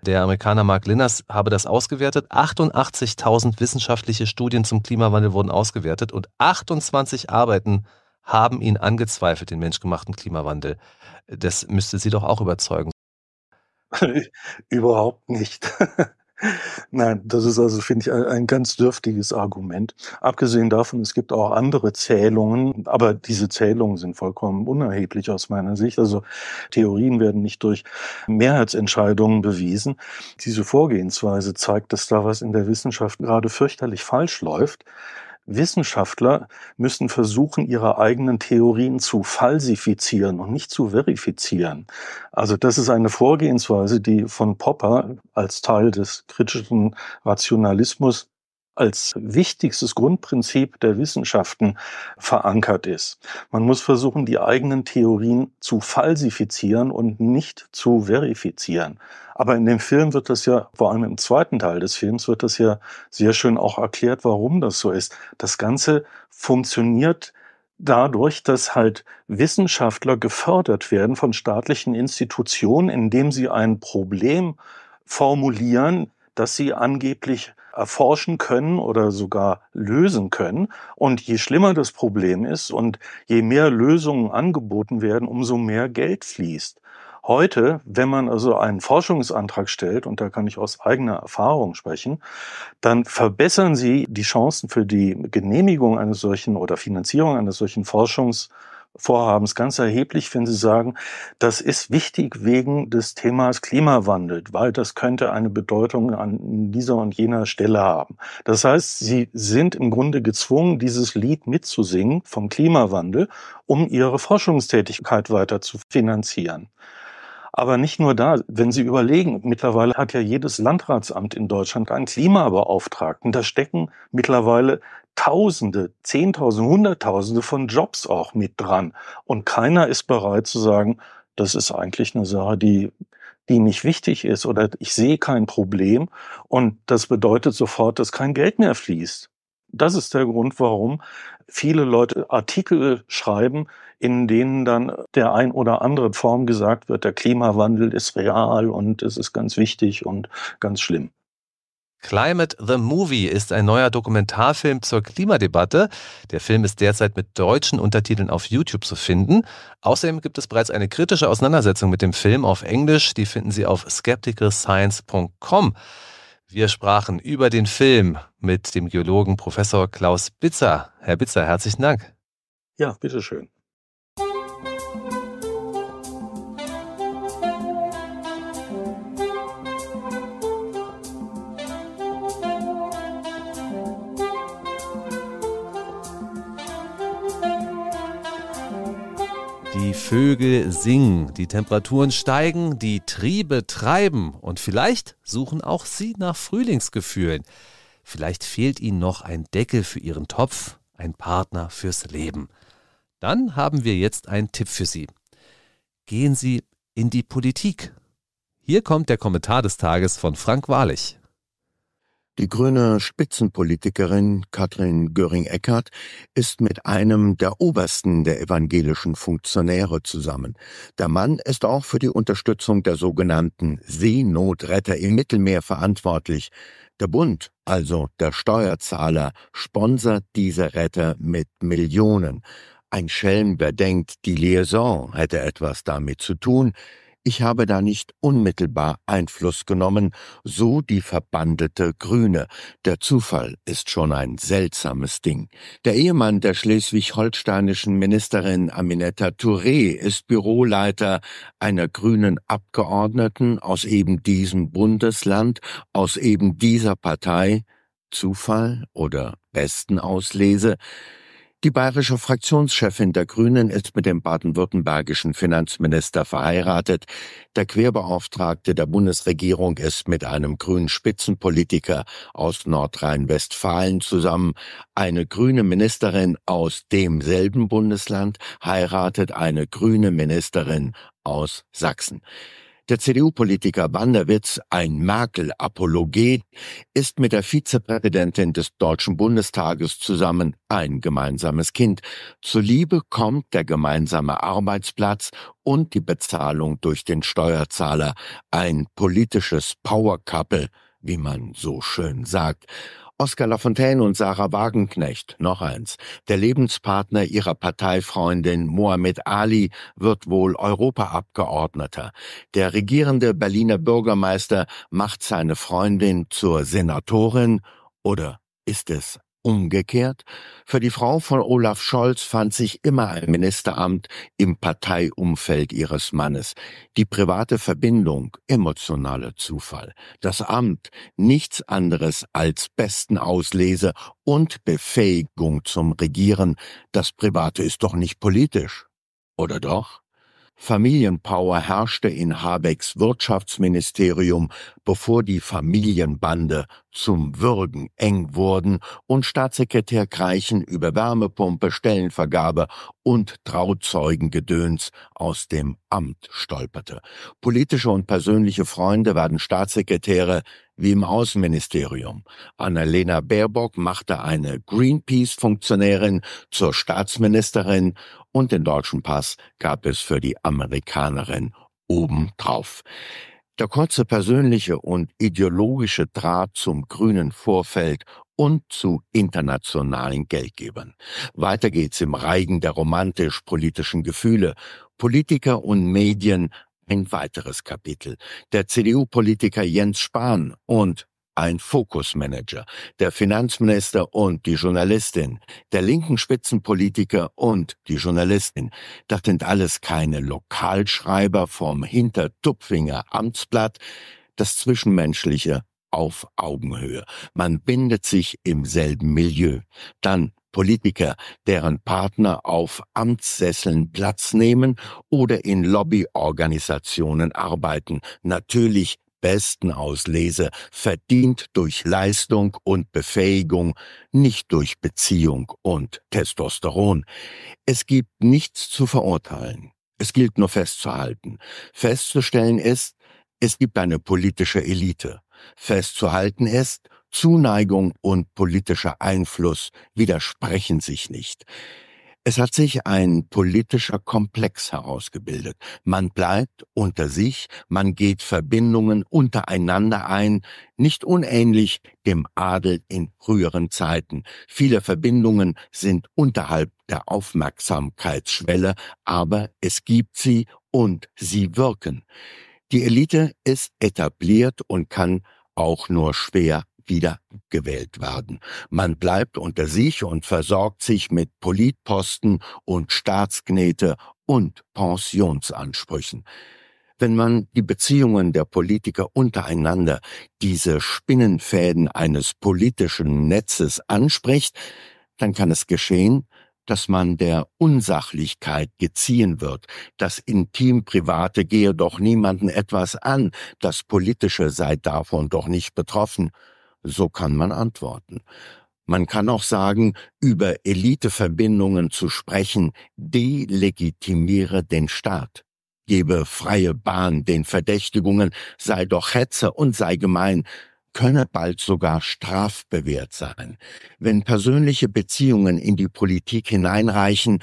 Der Amerikaner Mark Linners habe das ausgewertet. 88.000 wissenschaftliche Studien zum Klimawandel wurden ausgewertet und 28 Arbeiten haben ihn angezweifelt, den menschgemachten Klimawandel. Das müsste Sie doch auch überzeugen. Überhaupt nicht. Nein, das ist also, finde ich, ein ganz dürftiges Argument. Abgesehen davon, es gibt auch andere Zählungen, aber diese Zählungen sind vollkommen unerheblich aus meiner Sicht. Also Theorien werden nicht durch Mehrheitsentscheidungen bewiesen. Diese Vorgehensweise zeigt, dass da was in der Wissenschaft gerade fürchterlich falsch läuft. Wissenschaftler müssen versuchen, ihre eigenen Theorien zu falsifizieren und nicht zu verifizieren. Also das ist eine Vorgehensweise, die von Popper als Teil des kritischen Rationalismus als wichtigstes Grundprinzip der Wissenschaften verankert ist. Man muss versuchen, die eigenen Theorien zu falsifizieren und nicht zu verifizieren. Aber in dem Film wird das ja, vor allem im zweiten Teil des Films, wird das ja sehr schön auch erklärt, warum das so ist. Das Ganze funktioniert dadurch, dass halt Wissenschaftler gefördert werden von staatlichen Institutionen, indem sie ein Problem formulieren, das sie angeblich erforschen können oder sogar lösen können. Und je schlimmer das Problem ist und je mehr Lösungen angeboten werden, umso mehr Geld fließt. Heute, wenn man also einen Forschungsantrag stellt, und da kann ich aus eigener Erfahrung sprechen, dann verbessern Sie die Chancen für die Genehmigung eines solchen oder Finanzierung eines solchen Forschungs Vorhabens ganz erheblich, wenn Sie sagen, das ist wichtig wegen des Themas Klimawandel, weil das könnte eine Bedeutung an dieser und jener Stelle haben. Das heißt, Sie sind im Grunde gezwungen, dieses Lied mitzusingen vom Klimawandel, um Ihre Forschungstätigkeit weiter zu finanzieren. Aber nicht nur da, wenn Sie überlegen, mittlerweile hat ja jedes Landratsamt in Deutschland einen Klimabeauftragten. Da stecken mittlerweile Tausende, Zehntausende, Hunderttausende von Jobs auch mit dran. Und keiner ist bereit zu sagen, das ist eigentlich eine Sache, die, die nicht wichtig ist oder ich sehe kein Problem. Und das bedeutet sofort, dass kein Geld mehr fließt. Das ist der Grund, warum viele Leute Artikel schreiben, in denen dann der ein oder andere Form gesagt wird, der Klimawandel ist real und es ist ganz wichtig und ganz schlimm. Climate the Movie ist ein neuer Dokumentarfilm zur Klimadebatte. Der Film ist derzeit mit deutschen Untertiteln auf YouTube zu finden. Außerdem gibt es bereits eine kritische Auseinandersetzung mit dem Film auf Englisch. Die finden Sie auf skepticalscience.com. Wir sprachen über den Film mit dem Geologen Professor Klaus Bitzer. Herr Bitzer, herzlichen Dank. Ja, bitteschön. Die Vögel singen, die Temperaturen steigen, die Triebe treiben und vielleicht suchen auch sie nach Frühlingsgefühlen. Vielleicht fehlt ihnen noch ein Deckel für ihren Topf, ein Partner fürs Leben. Dann haben wir jetzt einen Tipp für Sie. Gehen Sie in die Politik. Hier kommt der Kommentar des Tages von Frank Wahrlich. Die grüne Spitzenpolitikerin Katrin Göring-Eckardt ist mit einem der obersten der evangelischen Funktionäre zusammen. Der Mann ist auch für die Unterstützung der sogenannten Seenotretter im Mittelmeer verantwortlich. Der Bund, also der Steuerzahler, sponsert diese Retter mit Millionen. Ein Schelm, wer denkt, die Liaison hätte etwas damit zu tun, ich habe da nicht unmittelbar Einfluss genommen, so die verbandete Grüne. Der Zufall ist schon ein seltsames Ding. Der Ehemann der schleswig-holsteinischen Ministerin Aminetta Touré ist Büroleiter einer grünen Abgeordneten aus eben diesem Bundesland, aus eben dieser Partei. Zufall oder besten Auslese, die bayerische Fraktionschefin der Grünen ist mit dem baden-württembergischen Finanzminister verheiratet. Der Querbeauftragte der Bundesregierung ist mit einem grünen Spitzenpolitiker aus Nordrhein-Westfalen zusammen. Eine grüne Ministerin aus demselben Bundesland heiratet eine grüne Ministerin aus Sachsen. Der CDU-Politiker Wanderwitz, ein Merkel-Apologet, ist mit der Vizepräsidentin des Deutschen Bundestages zusammen ein gemeinsames Kind. Zuliebe kommt der gemeinsame Arbeitsplatz und die Bezahlung durch den Steuerzahler. Ein politisches Power-Couple, wie man so schön sagt. Oskar Lafontaine und Sarah Wagenknecht, noch eins, der Lebenspartner ihrer Parteifreundin Mohamed Ali, wird wohl Europaabgeordneter. Der regierende Berliner Bürgermeister macht seine Freundin zur Senatorin oder ist es Umgekehrt, für die Frau von Olaf Scholz fand sich immer ein Ministeramt im Parteiumfeld ihres Mannes. Die private Verbindung, emotionaler Zufall. Das Amt, nichts anderes als besten Auslese und Befähigung zum Regieren. Das Private ist doch nicht politisch. Oder doch? Familienpower herrschte in Habecks Wirtschaftsministerium, bevor die Familienbande zum Würgen eng wurden und Staatssekretär Kreichen über Wärmepumpe, Stellenvergabe und Trauzeugengedöns aus dem Amt stolperte. Politische und persönliche Freunde werden Staatssekretäre wie im Außenministerium. Annalena Baerbock machte eine Greenpeace-Funktionärin zur Staatsministerin und den deutschen Pass gab es für die Amerikanerin obendrauf. Der kurze persönliche und ideologische Draht zum grünen Vorfeld und zu internationalen Geldgebern. Weiter geht's im Reigen der romantisch-politischen Gefühle. Politiker und Medien ein weiteres Kapitel. Der CDU-Politiker Jens Spahn und ein Fokusmanager, der Finanzminister und die Journalistin, der linken Spitzenpolitiker und die Journalistin. Das sind alles keine Lokalschreiber vom Hintertupfinger Amtsblatt, das Zwischenmenschliche auf Augenhöhe. Man bindet sich im selben Milieu. Dann Politiker, deren Partner auf Amtssesseln Platz nehmen oder in Lobbyorganisationen arbeiten, natürlich besten auslese, verdient durch Leistung und Befähigung, nicht durch Beziehung und Testosteron. Es gibt nichts zu verurteilen. Es gilt nur festzuhalten. Festzustellen ist, es gibt eine politische Elite. Festzuhalten ist, Zuneigung und politischer Einfluss widersprechen sich nicht. Es hat sich ein politischer Komplex herausgebildet. Man bleibt unter sich, man geht Verbindungen untereinander ein, nicht unähnlich dem Adel in früheren Zeiten. Viele Verbindungen sind unterhalb der Aufmerksamkeitsschwelle, aber es gibt sie und sie wirken. Die Elite ist etabliert und kann auch nur schwer wieder gewählt werden. Man bleibt unter sich und versorgt sich mit Politposten und Staatsknete und Pensionsansprüchen. Wenn man die Beziehungen der Politiker untereinander, diese Spinnenfäden eines politischen Netzes anspricht, dann kann es geschehen, dass man der Unsachlichkeit geziehen wird. Das Intim-Private gehe doch niemanden etwas an, das Politische sei davon doch nicht betroffen. So kann man antworten. Man kann auch sagen, über Eliteverbindungen zu sprechen, delegitimiere den Staat, gebe freie Bahn den Verdächtigungen, sei doch Hetzer und sei gemein, könne bald sogar strafbewehrt sein. Wenn persönliche Beziehungen in die Politik hineinreichen,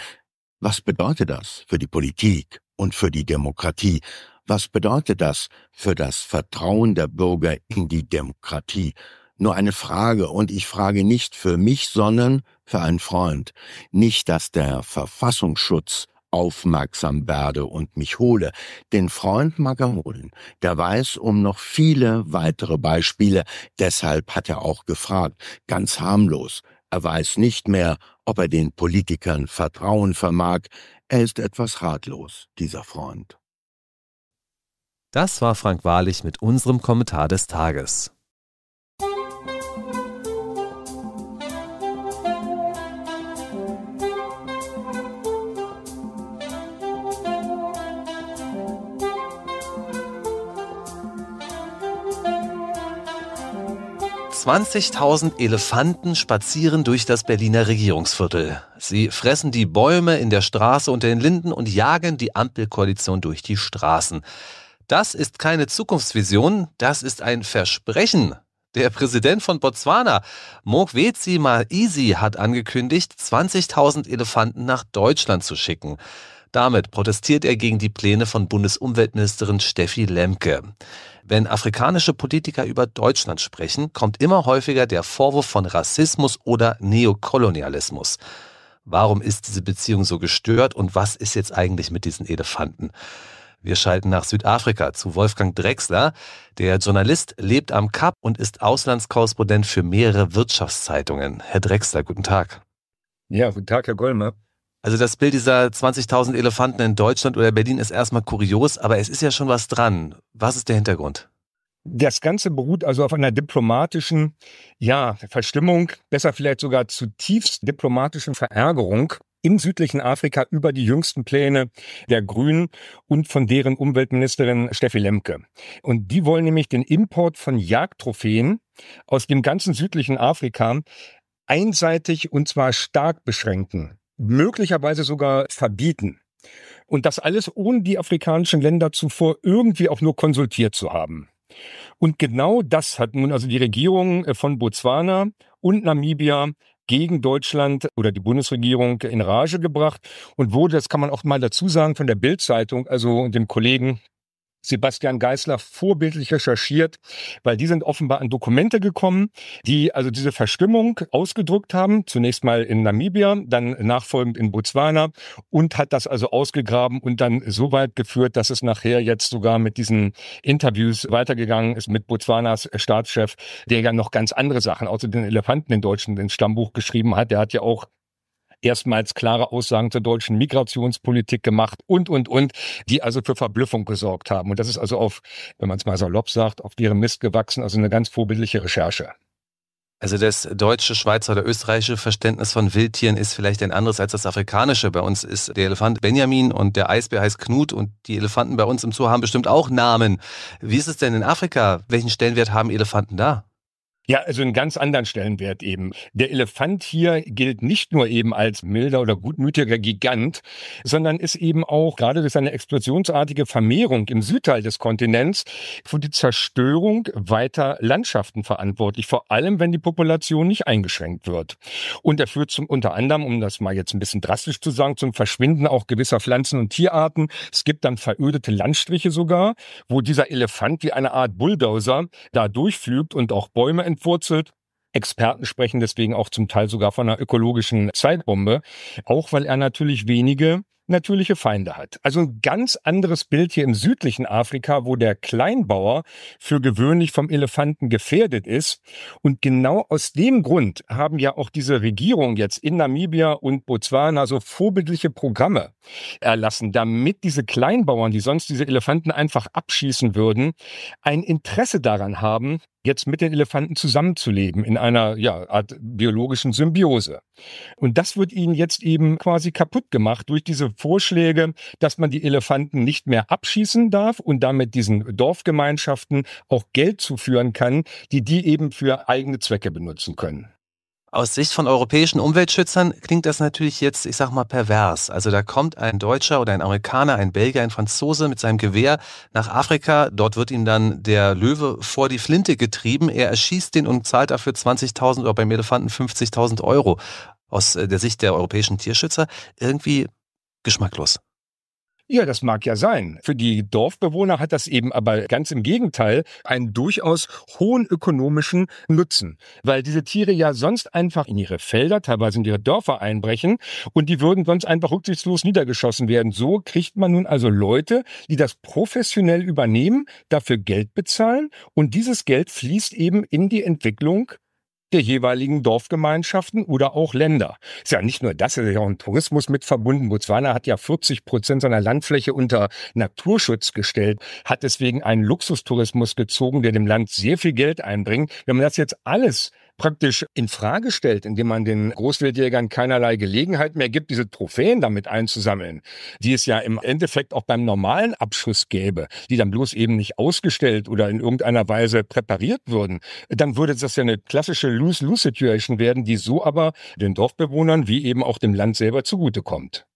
was bedeutet das für die Politik und für die Demokratie? Was bedeutet das für das Vertrauen der Bürger in die Demokratie? nur eine Frage und ich frage nicht für mich, sondern für einen Freund. Nicht, dass der Verfassungsschutz aufmerksam werde und mich hole. Den Freund mag er holen. Der weiß um noch viele weitere Beispiele. Deshalb hat er auch gefragt. Ganz harmlos. Er weiß nicht mehr, ob er den Politikern Vertrauen vermag. Er ist etwas ratlos, dieser Freund. Das war Frank Wahrlich mit unserem Kommentar des Tages. 20.000 Elefanten spazieren durch das Berliner Regierungsviertel. Sie fressen die Bäume in der Straße unter den Linden und jagen die Ampelkoalition durch die Straßen. Das ist keine Zukunftsvision, das ist ein Versprechen. Der Präsident von Botswana, Mokvezi Maisi, hat angekündigt, 20.000 Elefanten nach Deutschland zu schicken. Damit protestiert er gegen die Pläne von Bundesumweltministerin Steffi Lemke. Wenn afrikanische Politiker über Deutschland sprechen, kommt immer häufiger der Vorwurf von Rassismus oder Neokolonialismus. Warum ist diese Beziehung so gestört und was ist jetzt eigentlich mit diesen Elefanten? Wir schalten nach Südafrika zu Wolfgang Drexler. Der Journalist lebt am Kap und ist Auslandskorrespondent für mehrere Wirtschaftszeitungen. Herr Drexler, guten Tag. Ja, guten Tag, Herr Gollmer. Also das Bild dieser 20.000 Elefanten in Deutschland oder Berlin ist erstmal kurios, aber es ist ja schon was dran. Was ist der Hintergrund? Das Ganze beruht also auf einer diplomatischen, ja, Verstimmung, besser vielleicht sogar zutiefst diplomatischen Verärgerung im südlichen Afrika über die jüngsten Pläne der Grünen und von deren Umweltministerin Steffi Lemke. Und die wollen nämlich den Import von Jagdtrophäen aus dem ganzen südlichen Afrika einseitig und zwar stark beschränken möglicherweise sogar verbieten. Und das alles ohne die afrikanischen Länder zuvor irgendwie auch nur konsultiert zu haben. Und genau das hat nun also die Regierung äh, von Botswana und Namibia gegen Deutschland oder die Bundesregierung in Rage gebracht und wurde, das kann man auch mal dazu sagen, von der Bild-Zeitung, also dem Kollegen Sebastian Geisler vorbildlich recherchiert, weil die sind offenbar an Dokumente gekommen, die also diese Verstimmung ausgedrückt haben. Zunächst mal in Namibia, dann nachfolgend in Botswana und hat das also ausgegraben und dann so weit geführt, dass es nachher jetzt sogar mit diesen Interviews weitergegangen ist mit Botswanas Staatschef, der ja noch ganz andere Sachen, außer den Elefanten in Deutschland ins Stammbuch geschrieben hat. Der hat ja auch erstmals klare Aussagen zur deutschen Migrationspolitik gemacht und, und, und, die also für Verblüffung gesorgt haben. Und das ist also auf, wenn man es mal salopp sagt, auf deren Mist gewachsen, also eine ganz vorbildliche Recherche. Also das deutsche, Schweizer oder österreichische Verständnis von Wildtieren ist vielleicht ein anderes als das afrikanische. Bei uns ist der Elefant Benjamin und der Eisbär heißt Knut und die Elefanten bei uns im Zoo haben bestimmt auch Namen. Wie ist es denn in Afrika? Welchen Stellenwert haben Elefanten da? Ja, also einen ganz anderen Stellenwert eben. Der Elefant hier gilt nicht nur eben als milder oder gutmütiger Gigant, sondern ist eben auch gerade durch seine explosionsartige Vermehrung im Südteil des Kontinents für die Zerstörung weiter Landschaften verantwortlich, vor allem wenn die Population nicht eingeschränkt wird. Und er führt zum unter anderem, um das mal jetzt ein bisschen drastisch zu sagen, zum Verschwinden auch gewisser Pflanzen und Tierarten. Es gibt dann verödete Landstriche sogar, wo dieser Elefant wie eine Art Bulldozer da durchflügt und auch Bäume entwirft gewurzelt. Experten sprechen deswegen auch zum Teil sogar von einer ökologischen Zeitbombe, auch weil er natürlich wenige natürliche Feinde hat. Also ein ganz anderes Bild hier im südlichen Afrika, wo der Kleinbauer für gewöhnlich vom Elefanten gefährdet ist. Und genau aus dem Grund haben ja auch diese Regierung jetzt in Namibia und Botswana so vorbildliche Programme erlassen, damit diese Kleinbauern, die sonst diese Elefanten einfach abschießen würden, ein Interesse daran haben, jetzt mit den Elefanten zusammenzuleben in einer ja, Art biologischen Symbiose. Und das wird ihnen jetzt eben quasi kaputt gemacht durch diese Vorschläge, dass man die Elefanten nicht mehr abschießen darf und damit diesen Dorfgemeinschaften auch Geld zuführen kann, die die eben für eigene Zwecke benutzen können. Aus Sicht von europäischen Umweltschützern klingt das natürlich jetzt, ich sag mal, pervers. Also da kommt ein Deutscher oder ein Amerikaner, ein Belgier, ein Franzose mit seinem Gewehr nach Afrika. Dort wird ihm dann der Löwe vor die Flinte getrieben. Er erschießt den und zahlt dafür 20.000 oder beim Elefanten 50.000 Euro. Aus äh, der Sicht der europäischen Tierschützer irgendwie geschmacklos. Ja, das mag ja sein. Für die Dorfbewohner hat das eben aber ganz im Gegenteil einen durchaus hohen ökonomischen Nutzen, weil diese Tiere ja sonst einfach in ihre Felder, teilweise in ihre Dörfer einbrechen und die würden sonst einfach rücksichtslos niedergeschossen werden. So kriegt man nun also Leute, die das professionell übernehmen, dafür Geld bezahlen und dieses Geld fließt eben in die Entwicklung der jeweiligen Dorfgemeinschaften oder auch Länder. Ist ja nicht nur das, ist ja auch ein Tourismus mit verbunden. Botswana hat ja 40 Prozent seiner Landfläche unter Naturschutz gestellt, hat deswegen einen Luxustourismus gezogen, der dem Land sehr viel Geld einbringt. Wenn man das jetzt alles praktisch in Frage stellt, indem man den Großwildjägern keinerlei Gelegenheit mehr gibt, diese Trophäen damit einzusammeln, die es ja im Endeffekt auch beim normalen Abschuss gäbe, die dann bloß eben nicht ausgestellt oder in irgendeiner Weise präpariert würden, dann würde das ja eine klassische Lose-Lose-Situation werden, die so aber den Dorfbewohnern wie eben auch dem Land selber zugutekommt.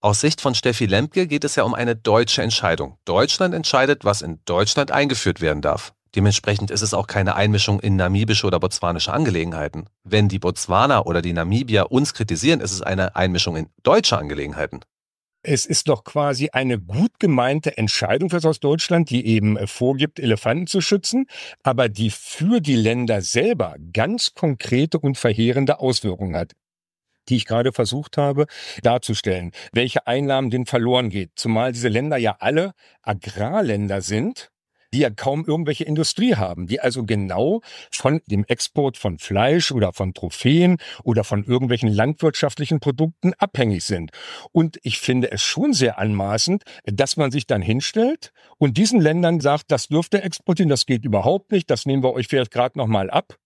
Aus Sicht von Steffi Lemke geht es ja um eine deutsche Entscheidung. Deutschland entscheidet, was in Deutschland eingeführt werden darf. Dementsprechend ist es auch keine Einmischung in namibische oder botswanische Angelegenheiten. Wenn die Botswana oder die Namibier uns kritisieren, ist es eine Einmischung in deutsche Angelegenheiten. Es ist doch quasi eine gut gemeinte Entscheidung für aus Deutschland, die eben vorgibt, Elefanten zu schützen, aber die für die Länder selber ganz konkrete und verheerende Auswirkungen hat die ich gerade versucht habe darzustellen, welche Einnahmen denn verloren geht, zumal diese Länder ja alle Agrarländer sind die ja kaum irgendwelche Industrie haben, die also genau von dem Export von Fleisch oder von Trophäen oder von irgendwelchen landwirtschaftlichen Produkten abhängig sind. Und ich finde es schon sehr anmaßend, dass man sich dann hinstellt und diesen Ländern sagt, das dürft ihr exportieren, das geht überhaupt nicht, das nehmen wir euch vielleicht gerade nochmal ab.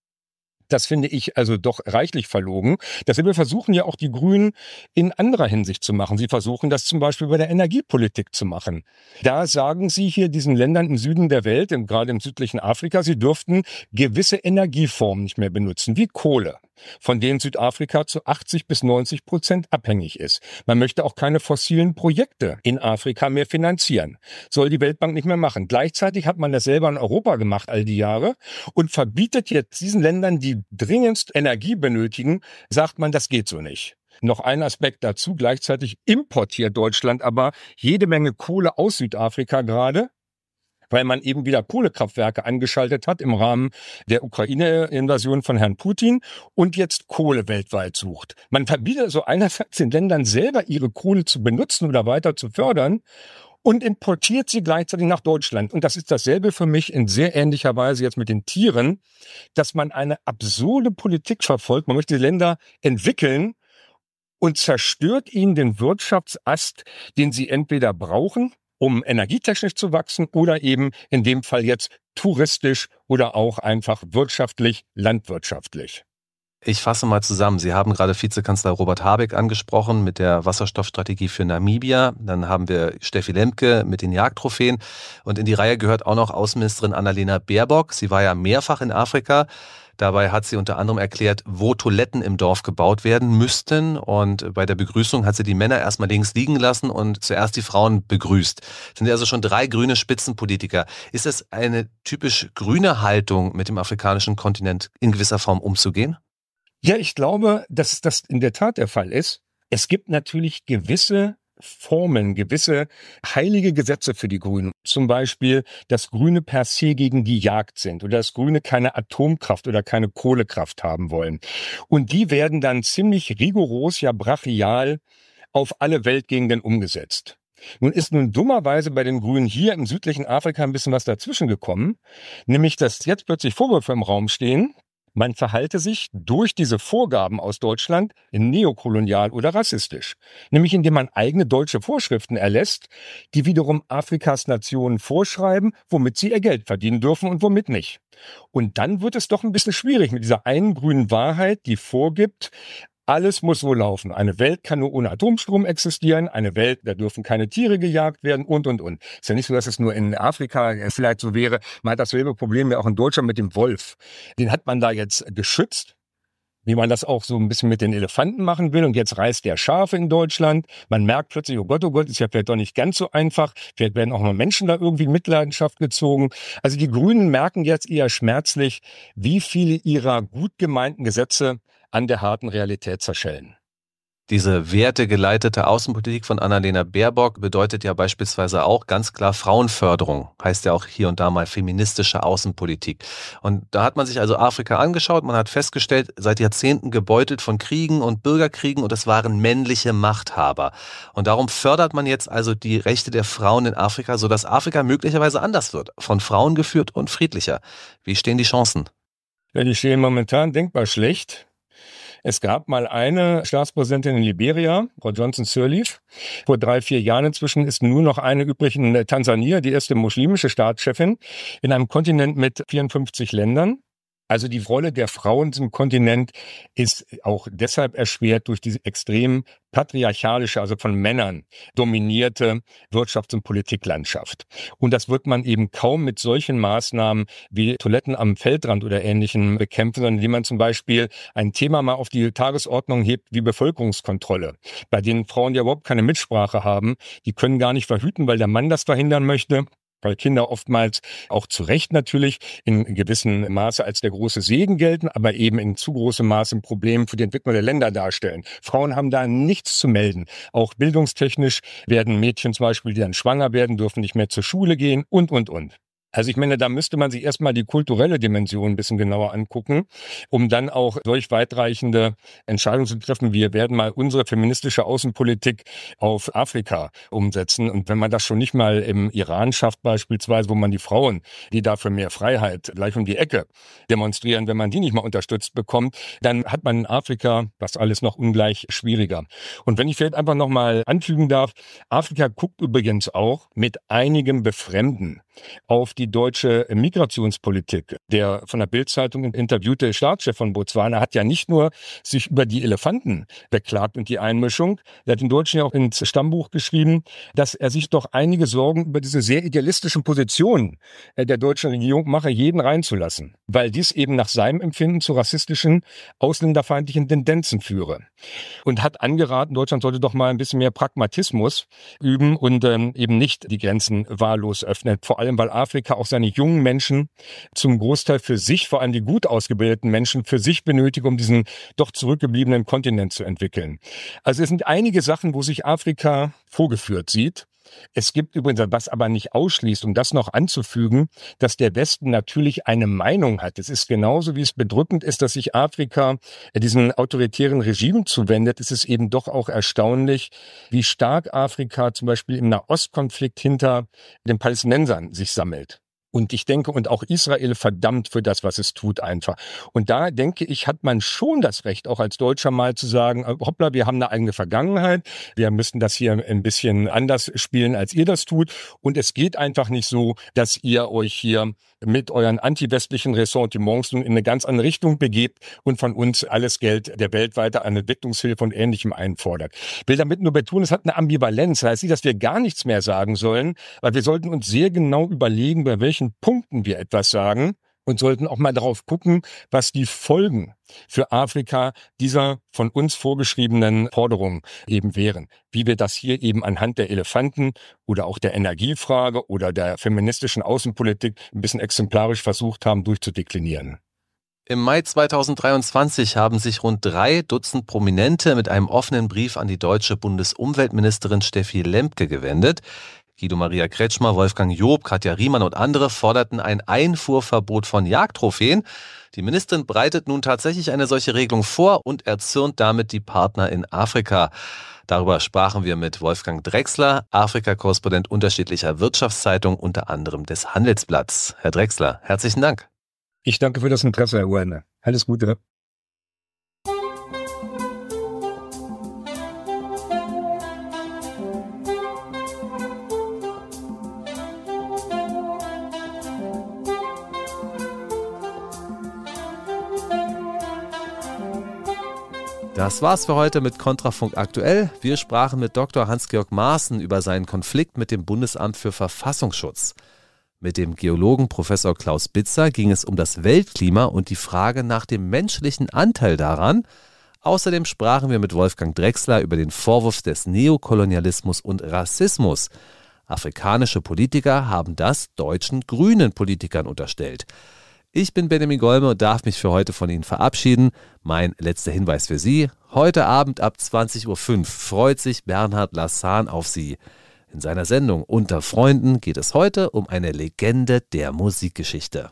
Das finde ich also doch reichlich verlogen. Dasselbe versuchen ja auch die Grünen in anderer Hinsicht zu machen. Sie versuchen das zum Beispiel bei der Energiepolitik zu machen. Da sagen sie hier diesen Ländern im Süden der Welt, gerade im südlichen Afrika, sie dürften gewisse Energieformen nicht mehr benutzen, wie Kohle von denen Südafrika zu 80 bis 90 Prozent abhängig ist. Man möchte auch keine fossilen Projekte in Afrika mehr finanzieren. Soll die Weltbank nicht mehr machen. Gleichzeitig hat man das selber in Europa gemacht all die Jahre und verbietet jetzt diesen Ländern, die dringendst Energie benötigen, sagt man, das geht so nicht. Noch ein Aspekt dazu. Gleichzeitig importiert Deutschland aber jede Menge Kohle aus Südafrika gerade weil man eben wieder Kohlekraftwerke angeschaltet hat im Rahmen der Ukraine-Invasion von Herrn Putin und jetzt Kohle weltweit sucht. Man verbietet so also einerseits den Ländern selber ihre Kohle zu benutzen oder weiter zu fördern und importiert sie gleichzeitig nach Deutschland. Und das ist dasselbe für mich in sehr ähnlicher Weise jetzt mit den Tieren, dass man eine absurde Politik verfolgt. Man möchte die Länder entwickeln und zerstört ihnen den Wirtschaftsast, den sie entweder brauchen um energietechnisch zu wachsen oder eben in dem Fall jetzt touristisch oder auch einfach wirtschaftlich, landwirtschaftlich. Ich fasse mal zusammen. Sie haben gerade Vizekanzler Robert Habeck angesprochen mit der Wasserstoffstrategie für Namibia. Dann haben wir Steffi Lemke mit den Jagdtrophäen. Und in die Reihe gehört auch noch Außenministerin Annalena Baerbock. Sie war ja mehrfach in Afrika. Dabei hat sie unter anderem erklärt, wo Toiletten im Dorf gebaut werden müssten. Und bei der Begrüßung hat sie die Männer erstmal links liegen lassen und zuerst die Frauen begrüßt. Das sind also schon drei grüne Spitzenpolitiker. Ist das eine typisch grüne Haltung, mit dem afrikanischen Kontinent in gewisser Form umzugehen? Ja, ich glaube, dass das in der Tat der Fall ist. Es gibt natürlich gewisse Formeln, gewisse heilige Gesetze für die Grünen. Zum Beispiel, dass Grüne per se gegen die Jagd sind oder dass Grüne keine Atomkraft oder keine Kohlekraft haben wollen. Und die werden dann ziemlich rigoros, ja brachial auf alle Weltgegenden umgesetzt. Nun ist nun dummerweise bei den Grünen hier im südlichen Afrika ein bisschen was dazwischen gekommen, nämlich dass jetzt plötzlich Vorwürfe im Raum stehen, man verhalte sich durch diese Vorgaben aus Deutschland neokolonial oder rassistisch, nämlich indem man eigene deutsche Vorschriften erlässt, die wiederum Afrikas Nationen vorschreiben, womit sie ihr Geld verdienen dürfen und womit nicht. Und dann wird es doch ein bisschen schwierig mit dieser einen grünen Wahrheit, die vorgibt, alles muss so laufen. Eine Welt kann nur ohne Atomstrom existieren. Eine Welt, da dürfen keine Tiere gejagt werden und, und, und. ist ja nicht so, dass es nur in Afrika äh, vielleicht so wäre. Man hat dasselbe Problem ja auch in Deutschland mit dem Wolf. Den hat man da jetzt geschützt wie man das auch so ein bisschen mit den Elefanten machen will. Und jetzt reißt der Schafe in Deutschland. Man merkt plötzlich, oh Gott, oh Gott, ist ja vielleicht doch nicht ganz so einfach. Vielleicht werden auch mal Menschen da irgendwie in Mitleidenschaft gezogen. Also die Grünen merken jetzt eher schmerzlich, wie viele ihrer gut gemeinten Gesetze an der harten Realität zerschellen. Diese wertegeleitete Außenpolitik von Annalena Baerbock bedeutet ja beispielsweise auch ganz klar Frauenförderung, heißt ja auch hier und da mal feministische Außenpolitik. Und da hat man sich also Afrika angeschaut, man hat festgestellt, seit Jahrzehnten gebeutelt von Kriegen und Bürgerkriegen und es waren männliche Machthaber. Und darum fördert man jetzt also die Rechte der Frauen in Afrika, sodass Afrika möglicherweise anders wird, von Frauen geführt und friedlicher. Wie stehen die Chancen? Ja, die stehen momentan denkbar schlecht. Es gab mal eine Staatspräsidentin in Liberia, Frau Johnson Sirleaf. Vor drei, vier Jahren inzwischen ist nur noch eine übrig in Tansania, die erste muslimische Staatschefin in einem Kontinent mit 54 Ländern. Also die Rolle der Frauen im Kontinent ist auch deshalb erschwert durch diese extrem patriarchalische, also von Männern dominierte Wirtschafts- und Politiklandschaft. Und das wird man eben kaum mit solchen Maßnahmen wie Toiletten am Feldrand oder ähnlichen bekämpfen, sondern indem man zum Beispiel ein Thema mal auf die Tagesordnung hebt wie Bevölkerungskontrolle, bei denen Frauen ja überhaupt keine Mitsprache haben. Die können gar nicht verhüten, weil der Mann das verhindern möchte weil Kinder oftmals auch zu Recht natürlich in gewissem Maße als der große Segen gelten, aber eben in zu großem Maße ein Problem für die Entwicklung der Länder darstellen. Frauen haben da nichts zu melden. Auch bildungstechnisch werden Mädchen zum Beispiel, die dann schwanger werden, dürfen nicht mehr zur Schule gehen und, und, und. Also ich meine, da müsste man sich erstmal die kulturelle Dimension ein bisschen genauer angucken, um dann auch solch weitreichende Entscheidungen zu treffen. Wir werden mal unsere feministische Außenpolitik auf Afrika umsetzen. Und wenn man das schon nicht mal im Iran schafft, beispielsweise, wo man die Frauen, die dafür mehr Freiheit gleich um die Ecke demonstrieren, wenn man die nicht mal unterstützt bekommt, dann hat man in Afrika das alles noch ungleich schwieriger. Und wenn ich vielleicht einfach nochmal anfügen darf, Afrika guckt übrigens auch mit einigem Befremden auf die die deutsche Migrationspolitik. Der von der Bildzeitung interviewte Staatschef von Botswana hat ja nicht nur sich über die Elefanten beklagt und die Einmischung, der hat den Deutschen ja auch ins Stammbuch geschrieben, dass er sich doch einige Sorgen über diese sehr idealistischen Positionen äh, der deutschen Regierung mache, jeden reinzulassen, weil dies eben nach seinem Empfinden zu rassistischen, ausländerfeindlichen Tendenzen führe. Und hat angeraten, Deutschland sollte doch mal ein bisschen mehr Pragmatismus üben und ähm, eben nicht die Grenzen wahllos öffnen, vor allem weil Afrika Amerika auch seine jungen Menschen zum Großteil für sich, vor allem die gut ausgebildeten Menschen, für sich benötigt, um diesen doch zurückgebliebenen Kontinent zu entwickeln. Also es sind einige Sachen, wo sich Afrika vorgeführt sieht. Es gibt übrigens, was aber nicht ausschließt, um das noch anzufügen, dass der Westen natürlich eine Meinung hat. Es ist genauso, wie es bedrückend ist, dass sich Afrika äh, diesen autoritären Regimen zuwendet. Es ist eben doch auch erstaunlich, wie stark Afrika zum Beispiel im Nahostkonflikt hinter den Palästinensern sich sammelt. Und ich denke, und auch Israel verdammt für das, was es tut, einfach. Und da denke ich, hat man schon das Recht, auch als Deutscher mal zu sagen, äh, hoppla, wir haben eine eigene Vergangenheit, wir müssen das hier ein bisschen anders spielen, als ihr das tut. Und es geht einfach nicht so, dass ihr euch hier mit euren antiwestlichen Ressentiments nun in eine ganz andere Richtung begebt und von uns alles Geld der Welt weiter an Entwicklungshilfe und Ähnlichem einfordert. Ich will damit nur betonen, es hat eine Ambivalenz. Das Heißt nicht, dass wir gar nichts mehr sagen sollen, weil wir sollten uns sehr genau überlegen, bei welchen Punkten wir etwas sagen und sollten auch mal darauf gucken, was die Folgen für Afrika dieser von uns vorgeschriebenen Forderungen eben wären. Wie wir das hier eben anhand der Elefanten oder auch der Energiefrage oder der feministischen Außenpolitik ein bisschen exemplarisch versucht haben durchzudeklinieren. Im Mai 2023 haben sich rund drei Dutzend Prominente mit einem offenen Brief an die deutsche Bundesumweltministerin Steffi Lemke gewendet. Guido Maria Kretschmer, Wolfgang Job, Katja Riemann und andere forderten ein Einfuhrverbot von Jagdtrophäen. Die Ministerin breitet nun tatsächlich eine solche Regelung vor und erzürnt damit die Partner in Afrika. Darüber sprachen wir mit Wolfgang Drexler, Afrika-Korrespondent unterschiedlicher Wirtschaftszeitungen, unter anderem des Handelsblatts. Herr Drexler, herzlichen Dank. Ich danke für das Interesse, Herr Werner. Alles Gute. Das war's für heute mit Kontrafunk aktuell. Wir sprachen mit Dr. Hans-Georg Maaßen über seinen Konflikt mit dem Bundesamt für Verfassungsschutz. Mit dem Geologen Professor Klaus Bitzer ging es um das Weltklima und die Frage nach dem menschlichen Anteil daran. Außerdem sprachen wir mit Wolfgang Drexler über den Vorwurf des Neokolonialismus und Rassismus. Afrikanische Politiker haben das deutschen grünen Politikern unterstellt. Ich bin Benjamin Golme und darf mich für heute von Ihnen verabschieden. Mein letzter Hinweis für Sie. Heute Abend ab 20.05 Uhr freut sich Bernhard Lassan auf Sie. In seiner Sendung Unter Freunden geht es heute um eine Legende der Musikgeschichte.